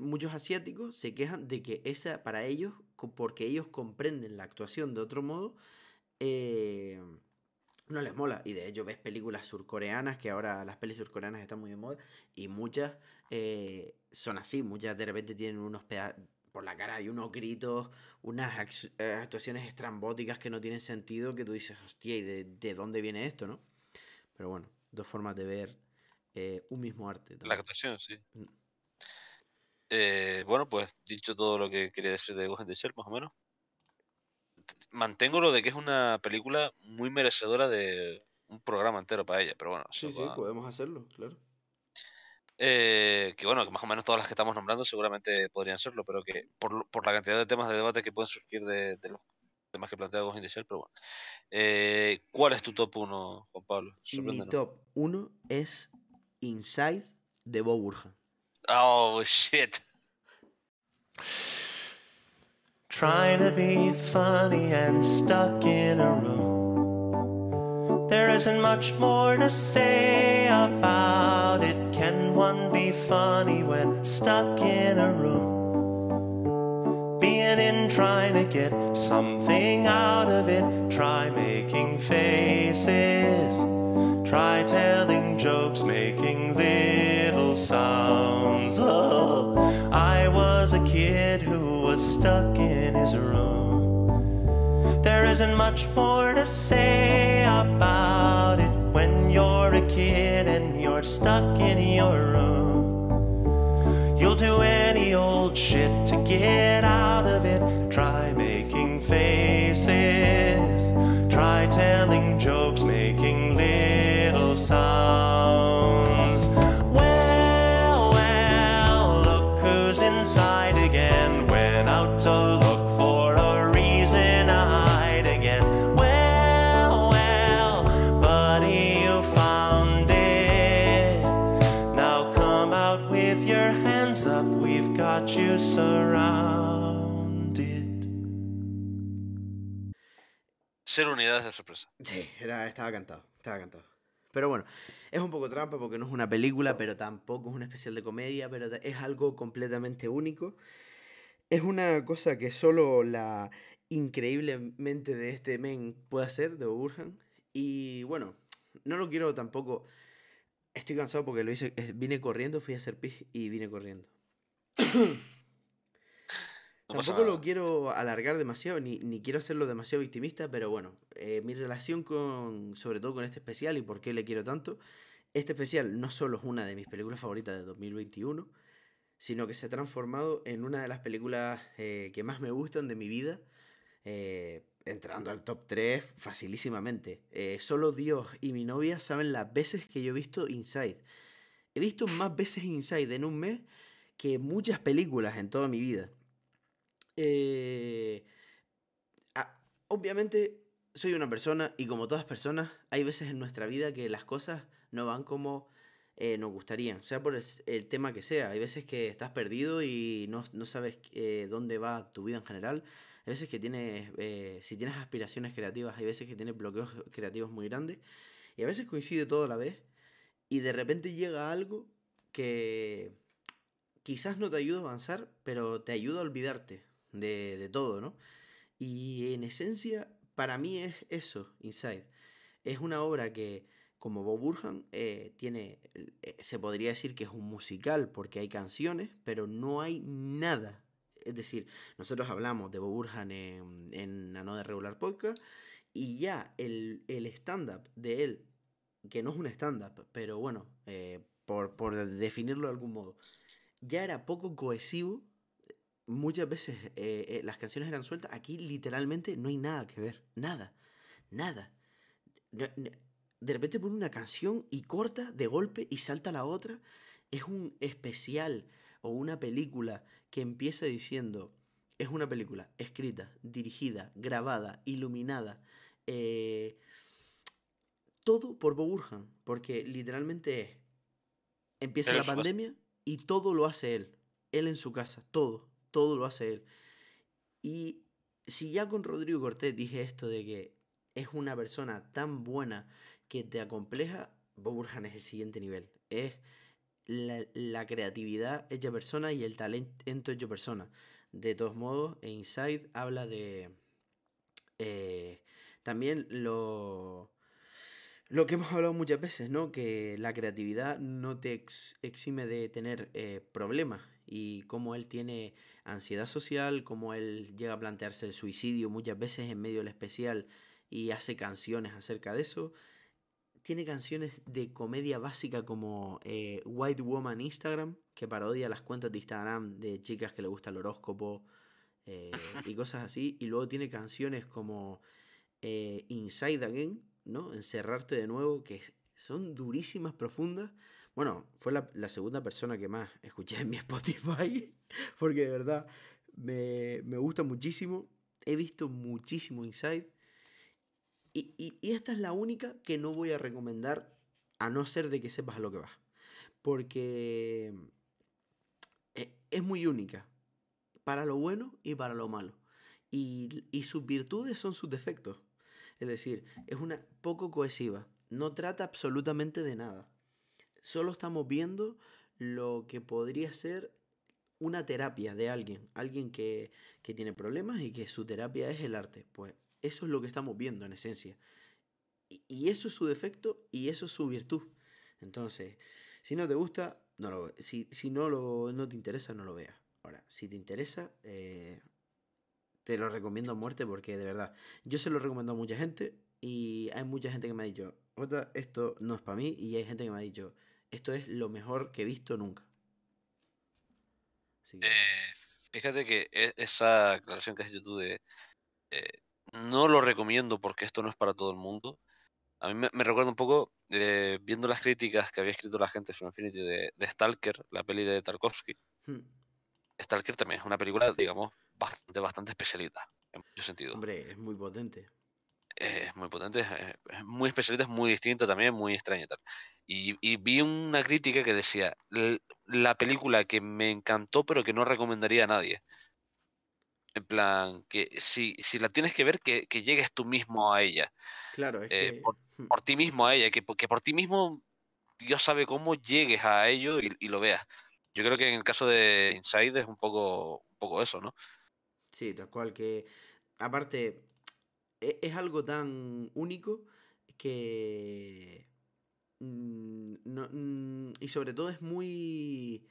muchos asiáticos se quejan de que esa para ellos, porque ellos comprenden la actuación de otro modo, eh, no les mola. Y de hecho ves películas surcoreanas, que ahora las pelis surcoreanas están muy de moda, y muchas eh, son así, muchas de repente tienen unos pedazos por la cara hay unos gritos, unas eh, actuaciones estrambóticas que no tienen sentido, que tú dices, hostia, ¿y de, dónde viene esto, no? Pero bueno, dos formas de ver eh, un mismo arte. La actuación, sí. Mm. bueno, pues dicho todo lo que quería decir de Gohan de Shell, más o menos mantengo lo de que es una película muy merecedora de un programa entero para ella, pero bueno. Sí, sí, podemos hacerlo, claro. Eh, que bueno, que más o menos todas las que estamos nombrando seguramente podrían serlo, pero que por, la cantidad de temas de debate que pueden surgir de, los temas que planteamos inicial pero bueno. Eh, ¿Cuál es tu top 1, Juan Pablo? Mi top 1 es Inside de Bob burja Oh, shit. Trying to be funny and stuck in a room There isn't much more to say about it Can one be funny when stuck in a room? Being in trying to get something out of it Try making faces Try telling jokes, making little sounds oh was stuck in his room. There isn't much more to say about it when you're a kid and you're stuck in your room. You'll do any old shit to get out of it. Try making faces, try telling jokes, making little sounds. ser unidades de sorpresa. Sí, era, estaba cantado, estaba cantado. Pero bueno, es un poco trampa porque no es una película, pero tampoco es un especial de comedia, pero es algo completamente único. Es una cosa que solo la increíblemente de este men puede hacer, de Burhan. Y bueno, no lo quiero tampoco. Estoy cansado porque lo hice, eh, vine corriendo, fui a hacer pis y vine corriendo. Tampoco lo quiero alargar demasiado, ni, ni, quiero hacerlo demasiado victimista, pero bueno, eh, mi relación con, sobre todo con este especial y por qué le quiero tanto, este especial no solo es una de mis películas favoritas de 2021, sino que se ha transformado en una de las películas eh, que más me gustan de mi vida, eh, entrando al top 3 facilísimamente. solo Dios y mi novia saben las veces que yo he visto Inside. He visto más veces Inside en un mes que muchas películas en toda mi vida. Eh, obviamente soy una persona y como todas personas hay veces en nuestra vida que las cosas no van como eh, nos gustarían, sea por el, tema que sea. Hay veces que estás perdido y no, sabes eh, dónde va tu vida en general. Hay veces que tienes, si tienes aspiraciones creativas, hay veces que tienes bloqueos creativos muy grandes. Y a veces coincide todo a la vez. Y de repente llega algo que quizás no te ayuda a avanzar, pero te ayuda a olvidarte de, todo, ¿no? Y en esencia, para mí es eso, Inside. Es una obra que, como Bob Burhan, eh, tiene, eh, se podría decir que es un musical porque hay canciones, pero no hay nada. Es decir, nosotros hablamos de Bob Burhan en, en No de Regular Podcast y ya el, stand-up de él, que no es un stand-up, pero bueno, eh, por, por definirlo de algún modo, ya era poco cohesivo muchas veces eh, eh, las canciones eran sueltas, aquí literalmente no hay nada que ver, nada, nada. De repente pone una canción y corta de golpe y salta la otra. Es un especial o una película que empieza diciendo, es una película escrita, dirigida, grabada, iluminada, eh, todo por Bob porque literalmente es, empieza la pandemia y todo lo hace él, él en su casa, todo, todo lo hace él. Y si ya con Rodrigo Cortés dije esto de que es una persona tan buena que te acompleja, Bob es el siguiente nivel. Es la, creatividad hecha persona y el talento hecho persona. De todos modos, Inside habla de... Eh, también lo, lo que hemos hablado muchas veces, ¿no? Que la creatividad no te exime de tener eh, problemas y cómo él tiene ansiedad social, cómo él llega a plantearse el suicidio muchas veces en medio del especial y hace canciones acerca de eso. Tiene canciones de comedia básica como eh, White Woman Instagram, que parodia las cuentas de Instagram de chicas que le gusta el horóscopo eh, y cosas así. Y luego tiene canciones como Inside Again, ¿no? Encerrarte de nuevo, que son durísimas, profundas. Bueno, fue la, segunda persona que más escuché en mi Spotify, porque de verdad me, gusta muchísimo. He visto muchísimo Inside. Y, esta es la única que no voy a recomendar, a no ser de que sepas a lo que vas. Porque eh, es, muy única, para lo bueno y para lo malo. y sus virtudes son sus defectos. Es decir, es una poco cohesiva, no trata absolutamente de nada. Solo estamos viendo lo que podría ser una terapia de alguien, alguien que, tiene problemas y que su terapia es el arte. Pues eso es lo que estamos viendo en esencia. Y, eso es su defecto y eso es su virtud. Entonces, si no te gusta, no lo, si, si no, lo, no te interesa, no lo veas. Ahora, si te interesa, eh, te lo recomiendo a muerte porque de verdad, yo se lo recomiendo a mucha gente y hay mucha gente que me ha dicho, esto no es para mí y hay gente que me ha dicho, esto es lo mejor que he visto nunca. Eh, fíjate que e, esa aclaración que has hecho tú de eh, no lo recomiendo porque esto no es para todo el mundo. A mí me, recuerda un poco, eh, viendo las críticas que había escrito la gente sobre Infinity de, Stalker, la peli de Tarkovsky. Hmm. Stalker también es una película, digamos, de bastante especialista en muchos sentidos. Hombre, es muy potente. es muy potente, es, muy especialista, es muy distinta también, muy extraña. Tal. Y, vi una crítica que decía, la película que me encantó pero que no recomendaría a nadie. En plan, que si, si la tienes que ver, que, llegues tú mismo a ella. Claro, es eh, que... Hmm. por, ti mismo a ella, que, por ti mismo Dios sabe cómo llegues a ello y, y, lo veas. Yo creo que en el caso de Inside es un poco, un poco eso, ¿no? Sí, tal cual, que aparte e, es, algo tan único que... Mm, no, mm, y sobre todo es muy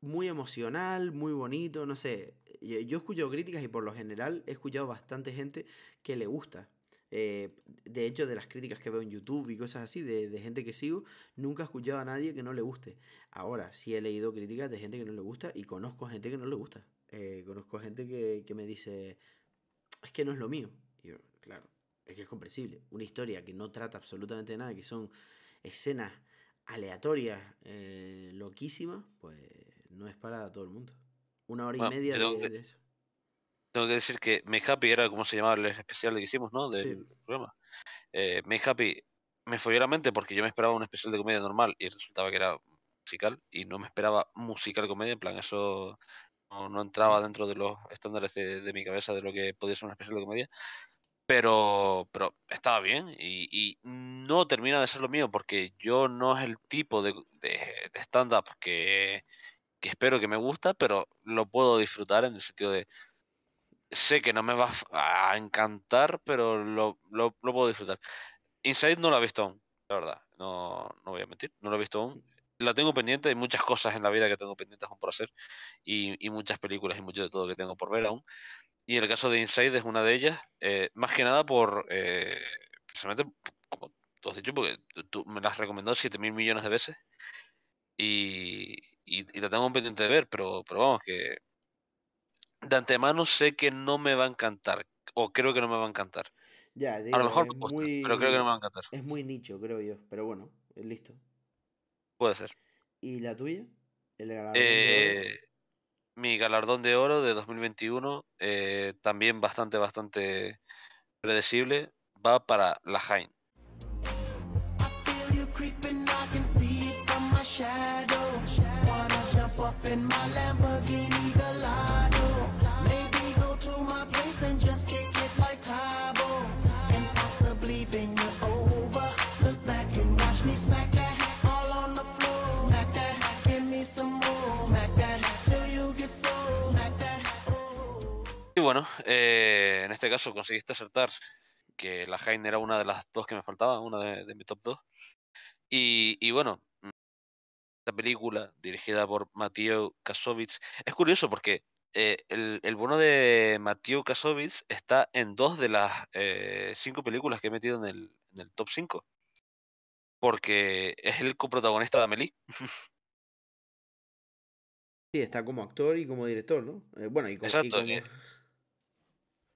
muy emocional, muy bonito, no sé. Yo, he escuchado críticas y por lo general he escuchado bastante gente que le gusta. Eh, de hecho, de las críticas que veo en YouTube y cosas así, de, de, gente que sigo, nunca he escuchado a nadie que no le guste. Ahora, sí he leído críticas de gente que no le gusta y conozco gente que no le gusta. Eh, conozco gente que, me dice, es que no es lo mío. Y yo, claro, es que es comprensible. Una historia que no trata absolutamente nada, que son escenas aleatorias, eh, loquísimas, pues no es para todo el mundo. Una hora y media de, eso. Tengo que decir que Me Happy era como se llamaba el especial que hicimos, ¿no? Del programa. Eh, Happy me folló la mente porque yo me esperaba un especial de comedia normal y resultaba que era musical y no me esperaba musical comedia, en plan, eso no, entraba dentro de los estándares de, mi cabeza de lo que podía ser una especie de comedia. Pero, pero estaba bien y, no termina de ser lo mío porque yo no es el tipo de, de, stand-up que, espero que me gusta, pero lo puedo disfrutar en el sentido de sé que no me va a encantar, pero lo, puedo disfrutar. Inside no lo he visto aún, la verdad. No, no voy a mentir, no lo he visto aún la tengo pendiente, hay muchas cosas en la vida que tengo pendientes aún por hacer y, y, muchas películas y mucho de todo que tengo por ver aún. Y el caso de Inside es una de ellas, eh, más que nada por, eh, precisamente, como tú has dicho, porque tú me las has recomendado 7 mil millones de veces y, y, la tengo pendiente de ver, pero, pero vamos, que de antemano sé que no me va a encantar, o creo que no me va a encantar. Ya, a lo mejor me gusta, muy, pero creo que no me va a encantar. Es muy nicho, creo yo, pero bueno, eh, listo. Puede ser. ¿Y la tuya? Eh, mi galardón de oro de 2021, eh, también bastante, bastante predecible, va para la Jain. bueno, eh, en este caso conseguiste acertar que la Hein era una de las dos que me faltaba, una de, de mi top dos, Y, bueno, mm, esta película dirigida por Mateo Kasovic es curioso porque eh, el, bono de Mateo Kasovic está en dos de las eh, cinco películas que he metido en el, top 5. Porque es el coprotagonista de Amelie. Sí, está como actor y como director, ¿no? bueno, y Exacto. Y como...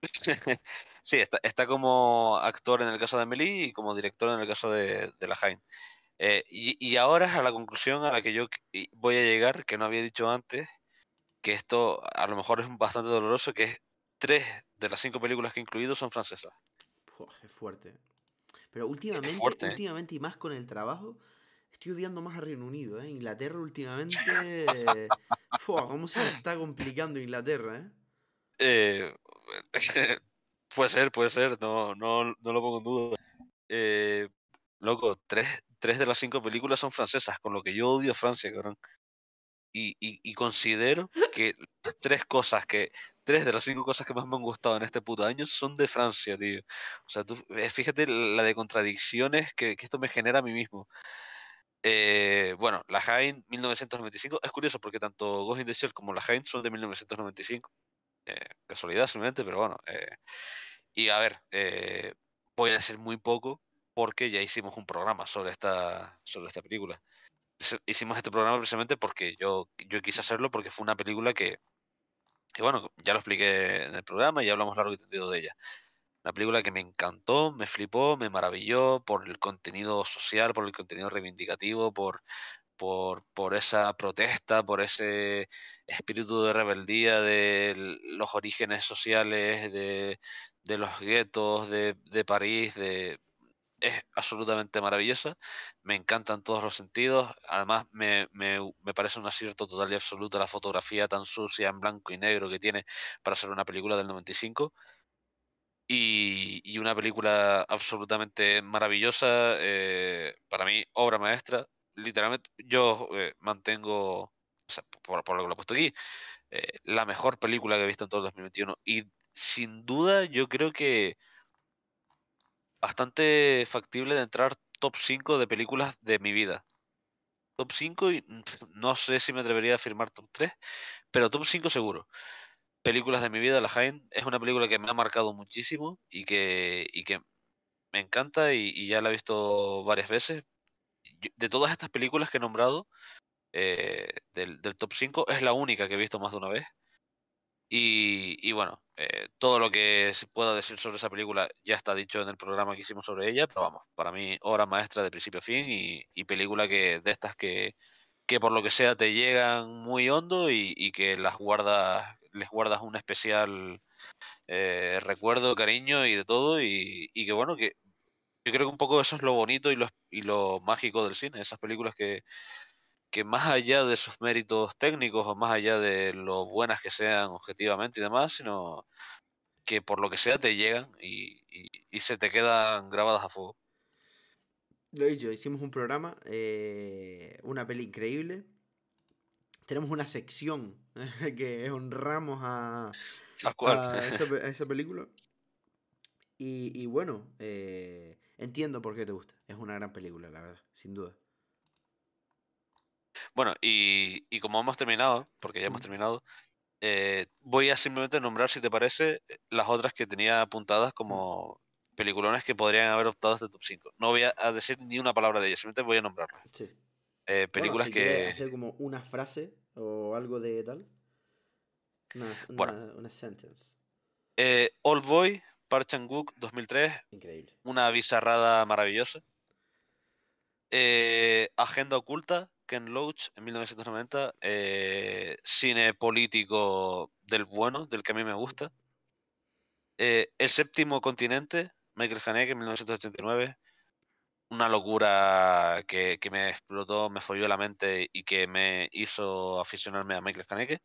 sí, está, como actor en el caso de Amélie y como director en el caso de, la Jaime. Eh, y, ahora es a la conclusión a la que yo voy a llegar, que no había dicho antes, que esto a lo mejor es bastante doloroso, que tres de las cinco películas que he incluido son francesas. es fuerte. Pero últimamente, últimamente y más con el trabajo, estoy odiando más a Reino Unido. ¿eh? Inglaterra últimamente... ¿Cómo se está complicando Inglaterra? Eh? eh puede ser, puede ser, no, no, no lo pongo en duda. Eh, loco, tres, tres, de las cinco películas son francesas, con lo que yo odio Francia, cabrón. Y, y, considero que tres cosas que, tres de las cinco cosas que más me han gustado en este puto año son de Francia, tío. O sea, tú, eh, fíjate la de contradicciones que, esto me genera a mí mismo. Eh, bueno, la Hain 1995, es curioso porque tanto Ghost in the Shell como la Hain son de 1995. Eh, casualidad simplemente, pero bueno. Eh, y a ver, eh, voy a decir muy poco porque ya hicimos un programa sobre esta, sobre esta película. Hicimos este programa precisamente porque yo, yo quise hacerlo porque fue una película que, que, bueno, ya lo expliqué en el programa y hablamos largo y tendido de ella. Una película que me encantó, me flipó, me maravilló por el contenido social, por el contenido reivindicativo, por, por, esa protesta, por ese espíritu de rebeldía de los orígenes sociales, de, los guetos de, París, es absolutamente maravillosa, me encantan todos los sentidos, además me, parece un acierto total y absoluto la fotografía tan sucia en blanco y negro que tiene para hacer una película del 95. Y, una película absolutamente maravillosa, eh, para mí obra maestra, literalmente yo eh, mantengo, por, lo que lo he puesto aquí, eh, la mejor película que he visto en todo el 2021. Y sin duda yo creo que bastante factible de entrar top 5 de películas de mi vida. Top 5 y no sé si me atrevería a firmar top 3, pero top 5 seguro. Películas de mi vida, La Jaén, es una película que me ha marcado muchísimo y que, que me encanta y, ya la he visto varias veces de todas estas películas que he nombrado, eh, del, del, top 5, es la única que he visto más de una vez. Y, bueno, eh, todo lo que se pueda decir sobre esa película ya está dicho en el programa que hicimos sobre ella, pero vamos, para mí, obra maestra de principio a fin y, y película que de estas que, por lo que sea te llegan muy hondo y, que las guardas, les guardas un especial eh, recuerdo, cariño y de todo, y, y que bueno, que yo creo que un poco eso es lo bonito y lo, mágico del cine, esas películas que, que más allá de sus méritos técnicos o más allá de lo buenas que sean objetivamente y demás, sino que por lo que sea te llegan y, se te quedan grabadas a fuego. Lo he dicho, hicimos un programa, eh, una peli increíble. Tenemos una sección que honramos a, esa, película. Y, bueno, eh, Entiendo por qué te gusta. Es una gran película, la verdad, sin duda. Bueno, y, como hemos terminado, porque ya hemos terminado, eh, voy a simplemente nombrar, si te parece, eh, las otras que tenía apuntadas como peliculones que podrían haber optado este top 5. No voy a decir ni una palabra de ellas, simplemente voy a nombrarlas. Sí. Eh, películas que. hacer como una frase o algo de tal. Una, sentence. Old Boy, Park 2003. Increíble. Una bizarrada maravillosa. Eh, Agenda oculta, Ken Loach en 1990. Eh, cine político del bueno, del que a mí me gusta. Eh, El séptimo continente, Michael Haneke en 1989. Una locura que, me explotó, me folló la mente y que me hizo aficionarme a Michael Haneke.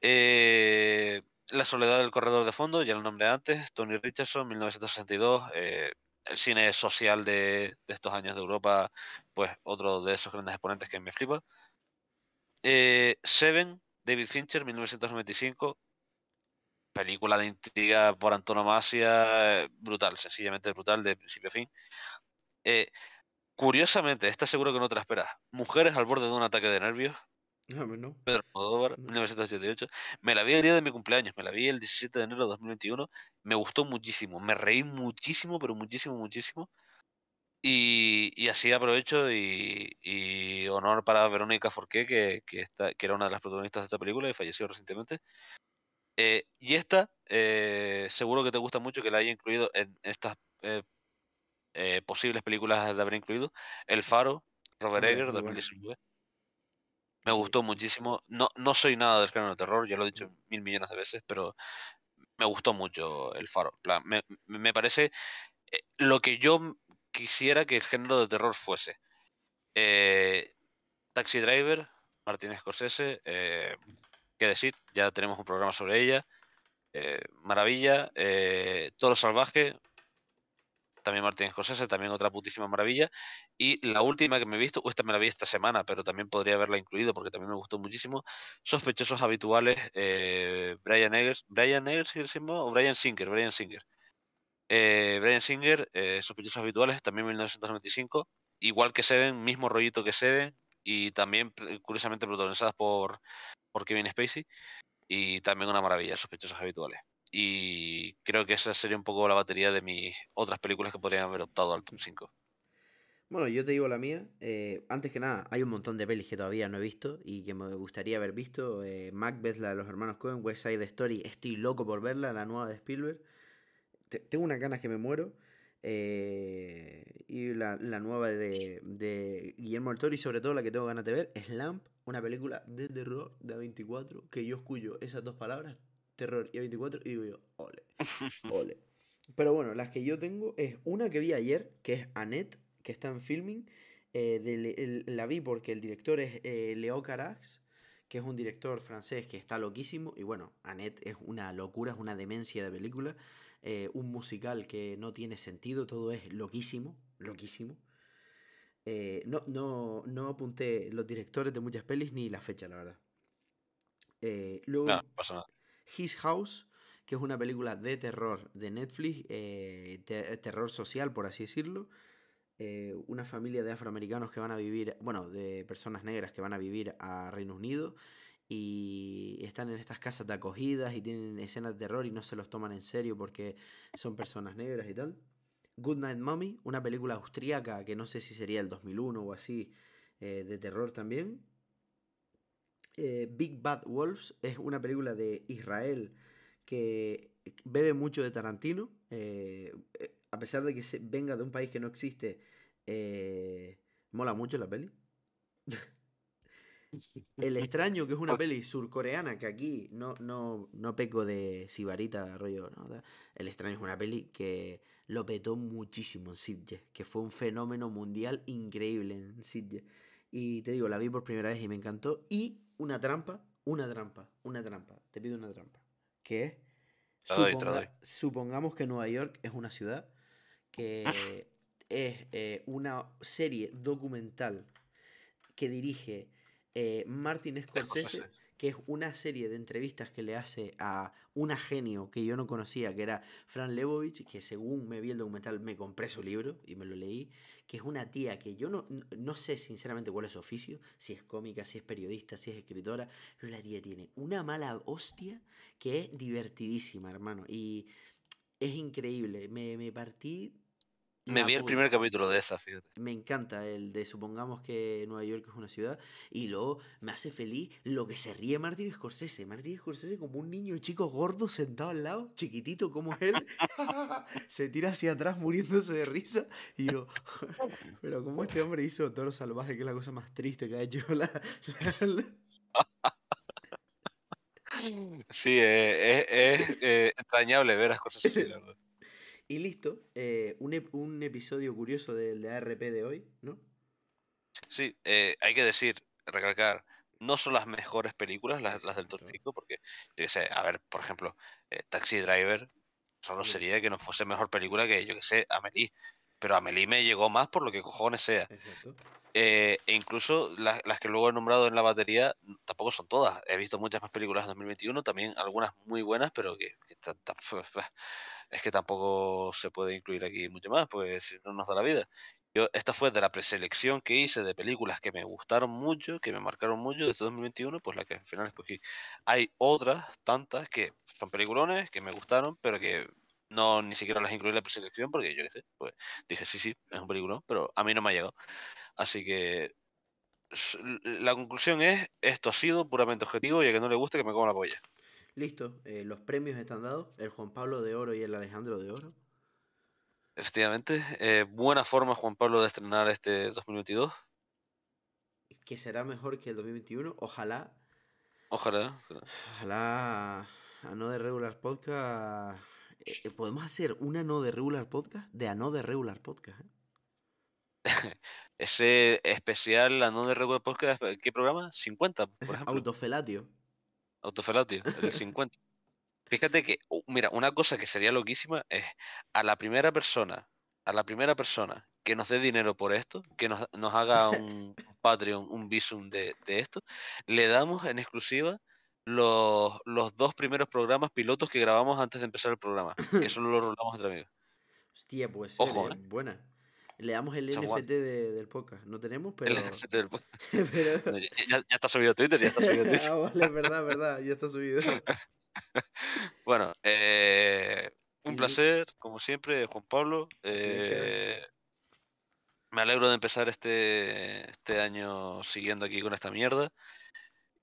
Eh, la soledad del corredor de fondo, ya lo nombré antes, Tony Richardson, 1962. Eh, el cine social de, estos años de Europa, pues otro de esos grandes exponentes que me flipa. Eh, Seven, David Fincher, 1995. Película de intriga por antonomasia, eh, brutal, sencillamente brutal, de principio a fin. curiosamente, está seguro que no te la esperas. Mujeres al borde de un ataque de nervios, Pedro 1988. Me la vi el día de mi cumpleaños, me la vi el 17 de enero de 2021. Me gustó muchísimo, me reí muchísimo, pero muchísimo, muchísimo. Y, así aprovecho y, honor para Verónica Forqué, que, que, está, que era una de las protagonistas de esta película y falleció recientemente. Eh, y esta, eh, seguro que te gusta mucho que la haya incluido en estas eh, posibles películas de haber incluido. El Faro, Robert Egger, 2019. Me gustó muchísimo. No, no soy nada del género de terror, ya lo he dicho mil millones de veces, pero me gustó mucho el faro. me, parece eh, lo que yo quisiera que el género de terror fuese. Eh, Taxi Driver, Martínez Scorsese, eh, qué decir, ya tenemos un programa sobre ella. Eh, maravilla, eh, Toro Salvaje, también Martín Scorsese, también otra putísima maravilla. Y la última que me he visto, esta me la vi esta semana, pero también podría haberla incluido porque también me gustó muchísimo, Sospechosos Habituales, eh, Brian Eggers, Brian Eggers, o Brian Singer, Brian Singer. Eh, Brian Singer, eh, Sospechosos Habituales, también 1995, igual que Seven, mismo rollito que Seven, y también curiosamente protagonizadas por, por Kevin Spacey, y también una maravilla, Sospechosos Habituales. Y creo que esa sería un poco la batería de mis otras películas que podrían haber optado al Tom 5. Bueno, yo te digo la mía. Eh, antes que nada, hay un montón de pelis que todavía no he visto y que me gustaría haber visto. Eh, Macbeth, la de los hermanos Cohen, West Side Story, estoy loco por verla, la nueva de Spielberg. tengo unas ganas que me muero. Eh, y la, nueva de, de, Guillermo del Toro y sobre todo la que tengo ganas de ver es una película de terror de a 24 que yo escucho esas dos palabras terror y 24 y digo yo, ole, ole. Pero bueno, las que yo tengo es una que vi ayer, que es Annette, que está en filming. Eh, la vi porque el director es eh, Leo Carax, que es un director francés que está loquísimo. Y bueno, Annette es una locura, es una demencia de película. Eh, un musical que no tiene sentido, todo es loquísimo, loquísimo. no, no, no apunté los directores de muchas pelis ni la fecha, la verdad. luego, His House, que es una película de terror de Netflix, eh, terror social, por así decirlo. Eh, una familia de afroamericanos que van a vivir, bueno, de personas negras que van a vivir a Reino Unido y están en estas casas de acogidas y tienen escenas de terror y no se los toman en serio porque son personas negras y tal. Good Night Mommy, una película austríaca que no sé si sería el 2001 o así, eh, de terror también. Eh, Big Bad Wolves es una película de Israel que bebe mucho de Tarantino, eh, eh, a pesar de que se venga de un país que no existe, mola mucho la peli. El extraño, que es una peli surcoreana, que aquí no, no, peco de sibarita, rollo, ¿no? El extraño es una peli que lo petó muchísimo en Sitges, que fue un fenómeno mundial increíble en Sitges. Y te digo, la vi por primera vez y me encantó. Y una trampa, una trampa, una trampa. Te pido una trampa. Que es. supongamos que Nueva York es una ciudad que es eh, una serie documental que dirige eh, Martin Scorsese, que es una serie de entrevistas que le hace a un genio que yo no conocía, que era Fran Lebovich, que según me vi el documental me compré su libro y me lo leí que es una tía que yo no, no sé sinceramente cuál es su oficio, si es cómica, si es periodista, si es escritora, pero la tía tiene una mala hostia que es divertidísima, hermano. Y es increíble. Me, me partí me ah, vi el primer capítulo de esa, fíjate. Me encanta el de supongamos que Nueva York es una ciudad y luego me hace feliz lo que se ríe Martín Scorsese. Martín Scorsese como un niño chico gordo sentado al lado, chiquitito como él, se tira hacia atrás muriéndose de risa y yo, pero como este hombre hizo Toro Salvaje, que es la cosa más triste que ha hecho la... Sí, eh, eh, es eh, extrañable ver las cosas así, la verdad. Y listo, eh, un, un, episodio curioso del de ARP de hoy, ¿no? Sí, eh, hay que decir, recalcar, no son las mejores películas las, las del Tortico, porque, yo qué sé, a ver, por ejemplo, eh, Taxi Driver, solo sería que no fuese mejor película que, yo qué sé, Amelie, pero a Melí me llegó más por lo que cojones sea. Eh, e incluso las, las, que luego he nombrado en la batería tampoco son todas. He visto muchas más películas de 2021, también algunas muy buenas, pero que, es que tampoco se puede incluir aquí mucho más, pues no nos da la vida. Yo, esta fue de la preselección que hice de películas que me gustaron mucho, que me marcaron mucho desde 2021, este pues la que al final escogí. Hay otras tantas que son peliculones, que me gustaron, pero que no ni siquiera las incluí en la preselección porque yo qué pues dije sí, sí, es un peligro pero a mí no me ha llegado. Así que la conclusión es, esto ha sido puramente objetivo y a que no le guste que me coma la polla. Listo, eh, los premios están dados, el Juan Pablo de Oro y el Alejandro de Oro. Efectivamente, eh, buena forma Juan Pablo de estrenar este 2022. Que será mejor que el 2021, ojalá. Ojalá. Ojalá a no de regular podcast eh, podemos hacer una no de regular podcast de a no de regular podcast. ¿eh? Ese especial a no de regular podcast, ¿qué programa? 50, por ejemplo. Autofelatio. Autofelatio, el 50. Fíjate que, oh, mira, una cosa que sería loquísima es a la primera persona, a la primera persona que nos dé dinero por esto, que nos, haga un Patreon, un Visum de esto, le damos en exclusiva los, los dos primeros programas pilotos que grabamos antes de empezar el programa. eso solo lo rolamos entre amigos. Hostia, pues Ojo, ¿eh? buena. Le damos el NFT de, del podcast. No tenemos, pero. El NFT del podcast. ya, está subido Twitter, ya está subido ah, Twitter. es verdad, verdad, ya está subido. bueno, eh, un placer, como siempre, Juan Pablo. Eh, me alegro de empezar este, este año siguiendo aquí con esta mierda.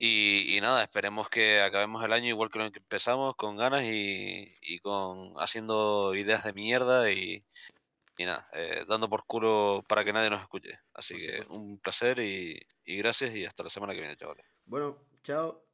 Y, nada, esperemos que acabemos el año igual que lo que empezamos, con ganas y, con haciendo ideas de mierda y, nada, eh, dando por culo para que nadie nos escuche. Así que un placer y, y gracias y hasta la semana que viene, chavales. Bueno, chao.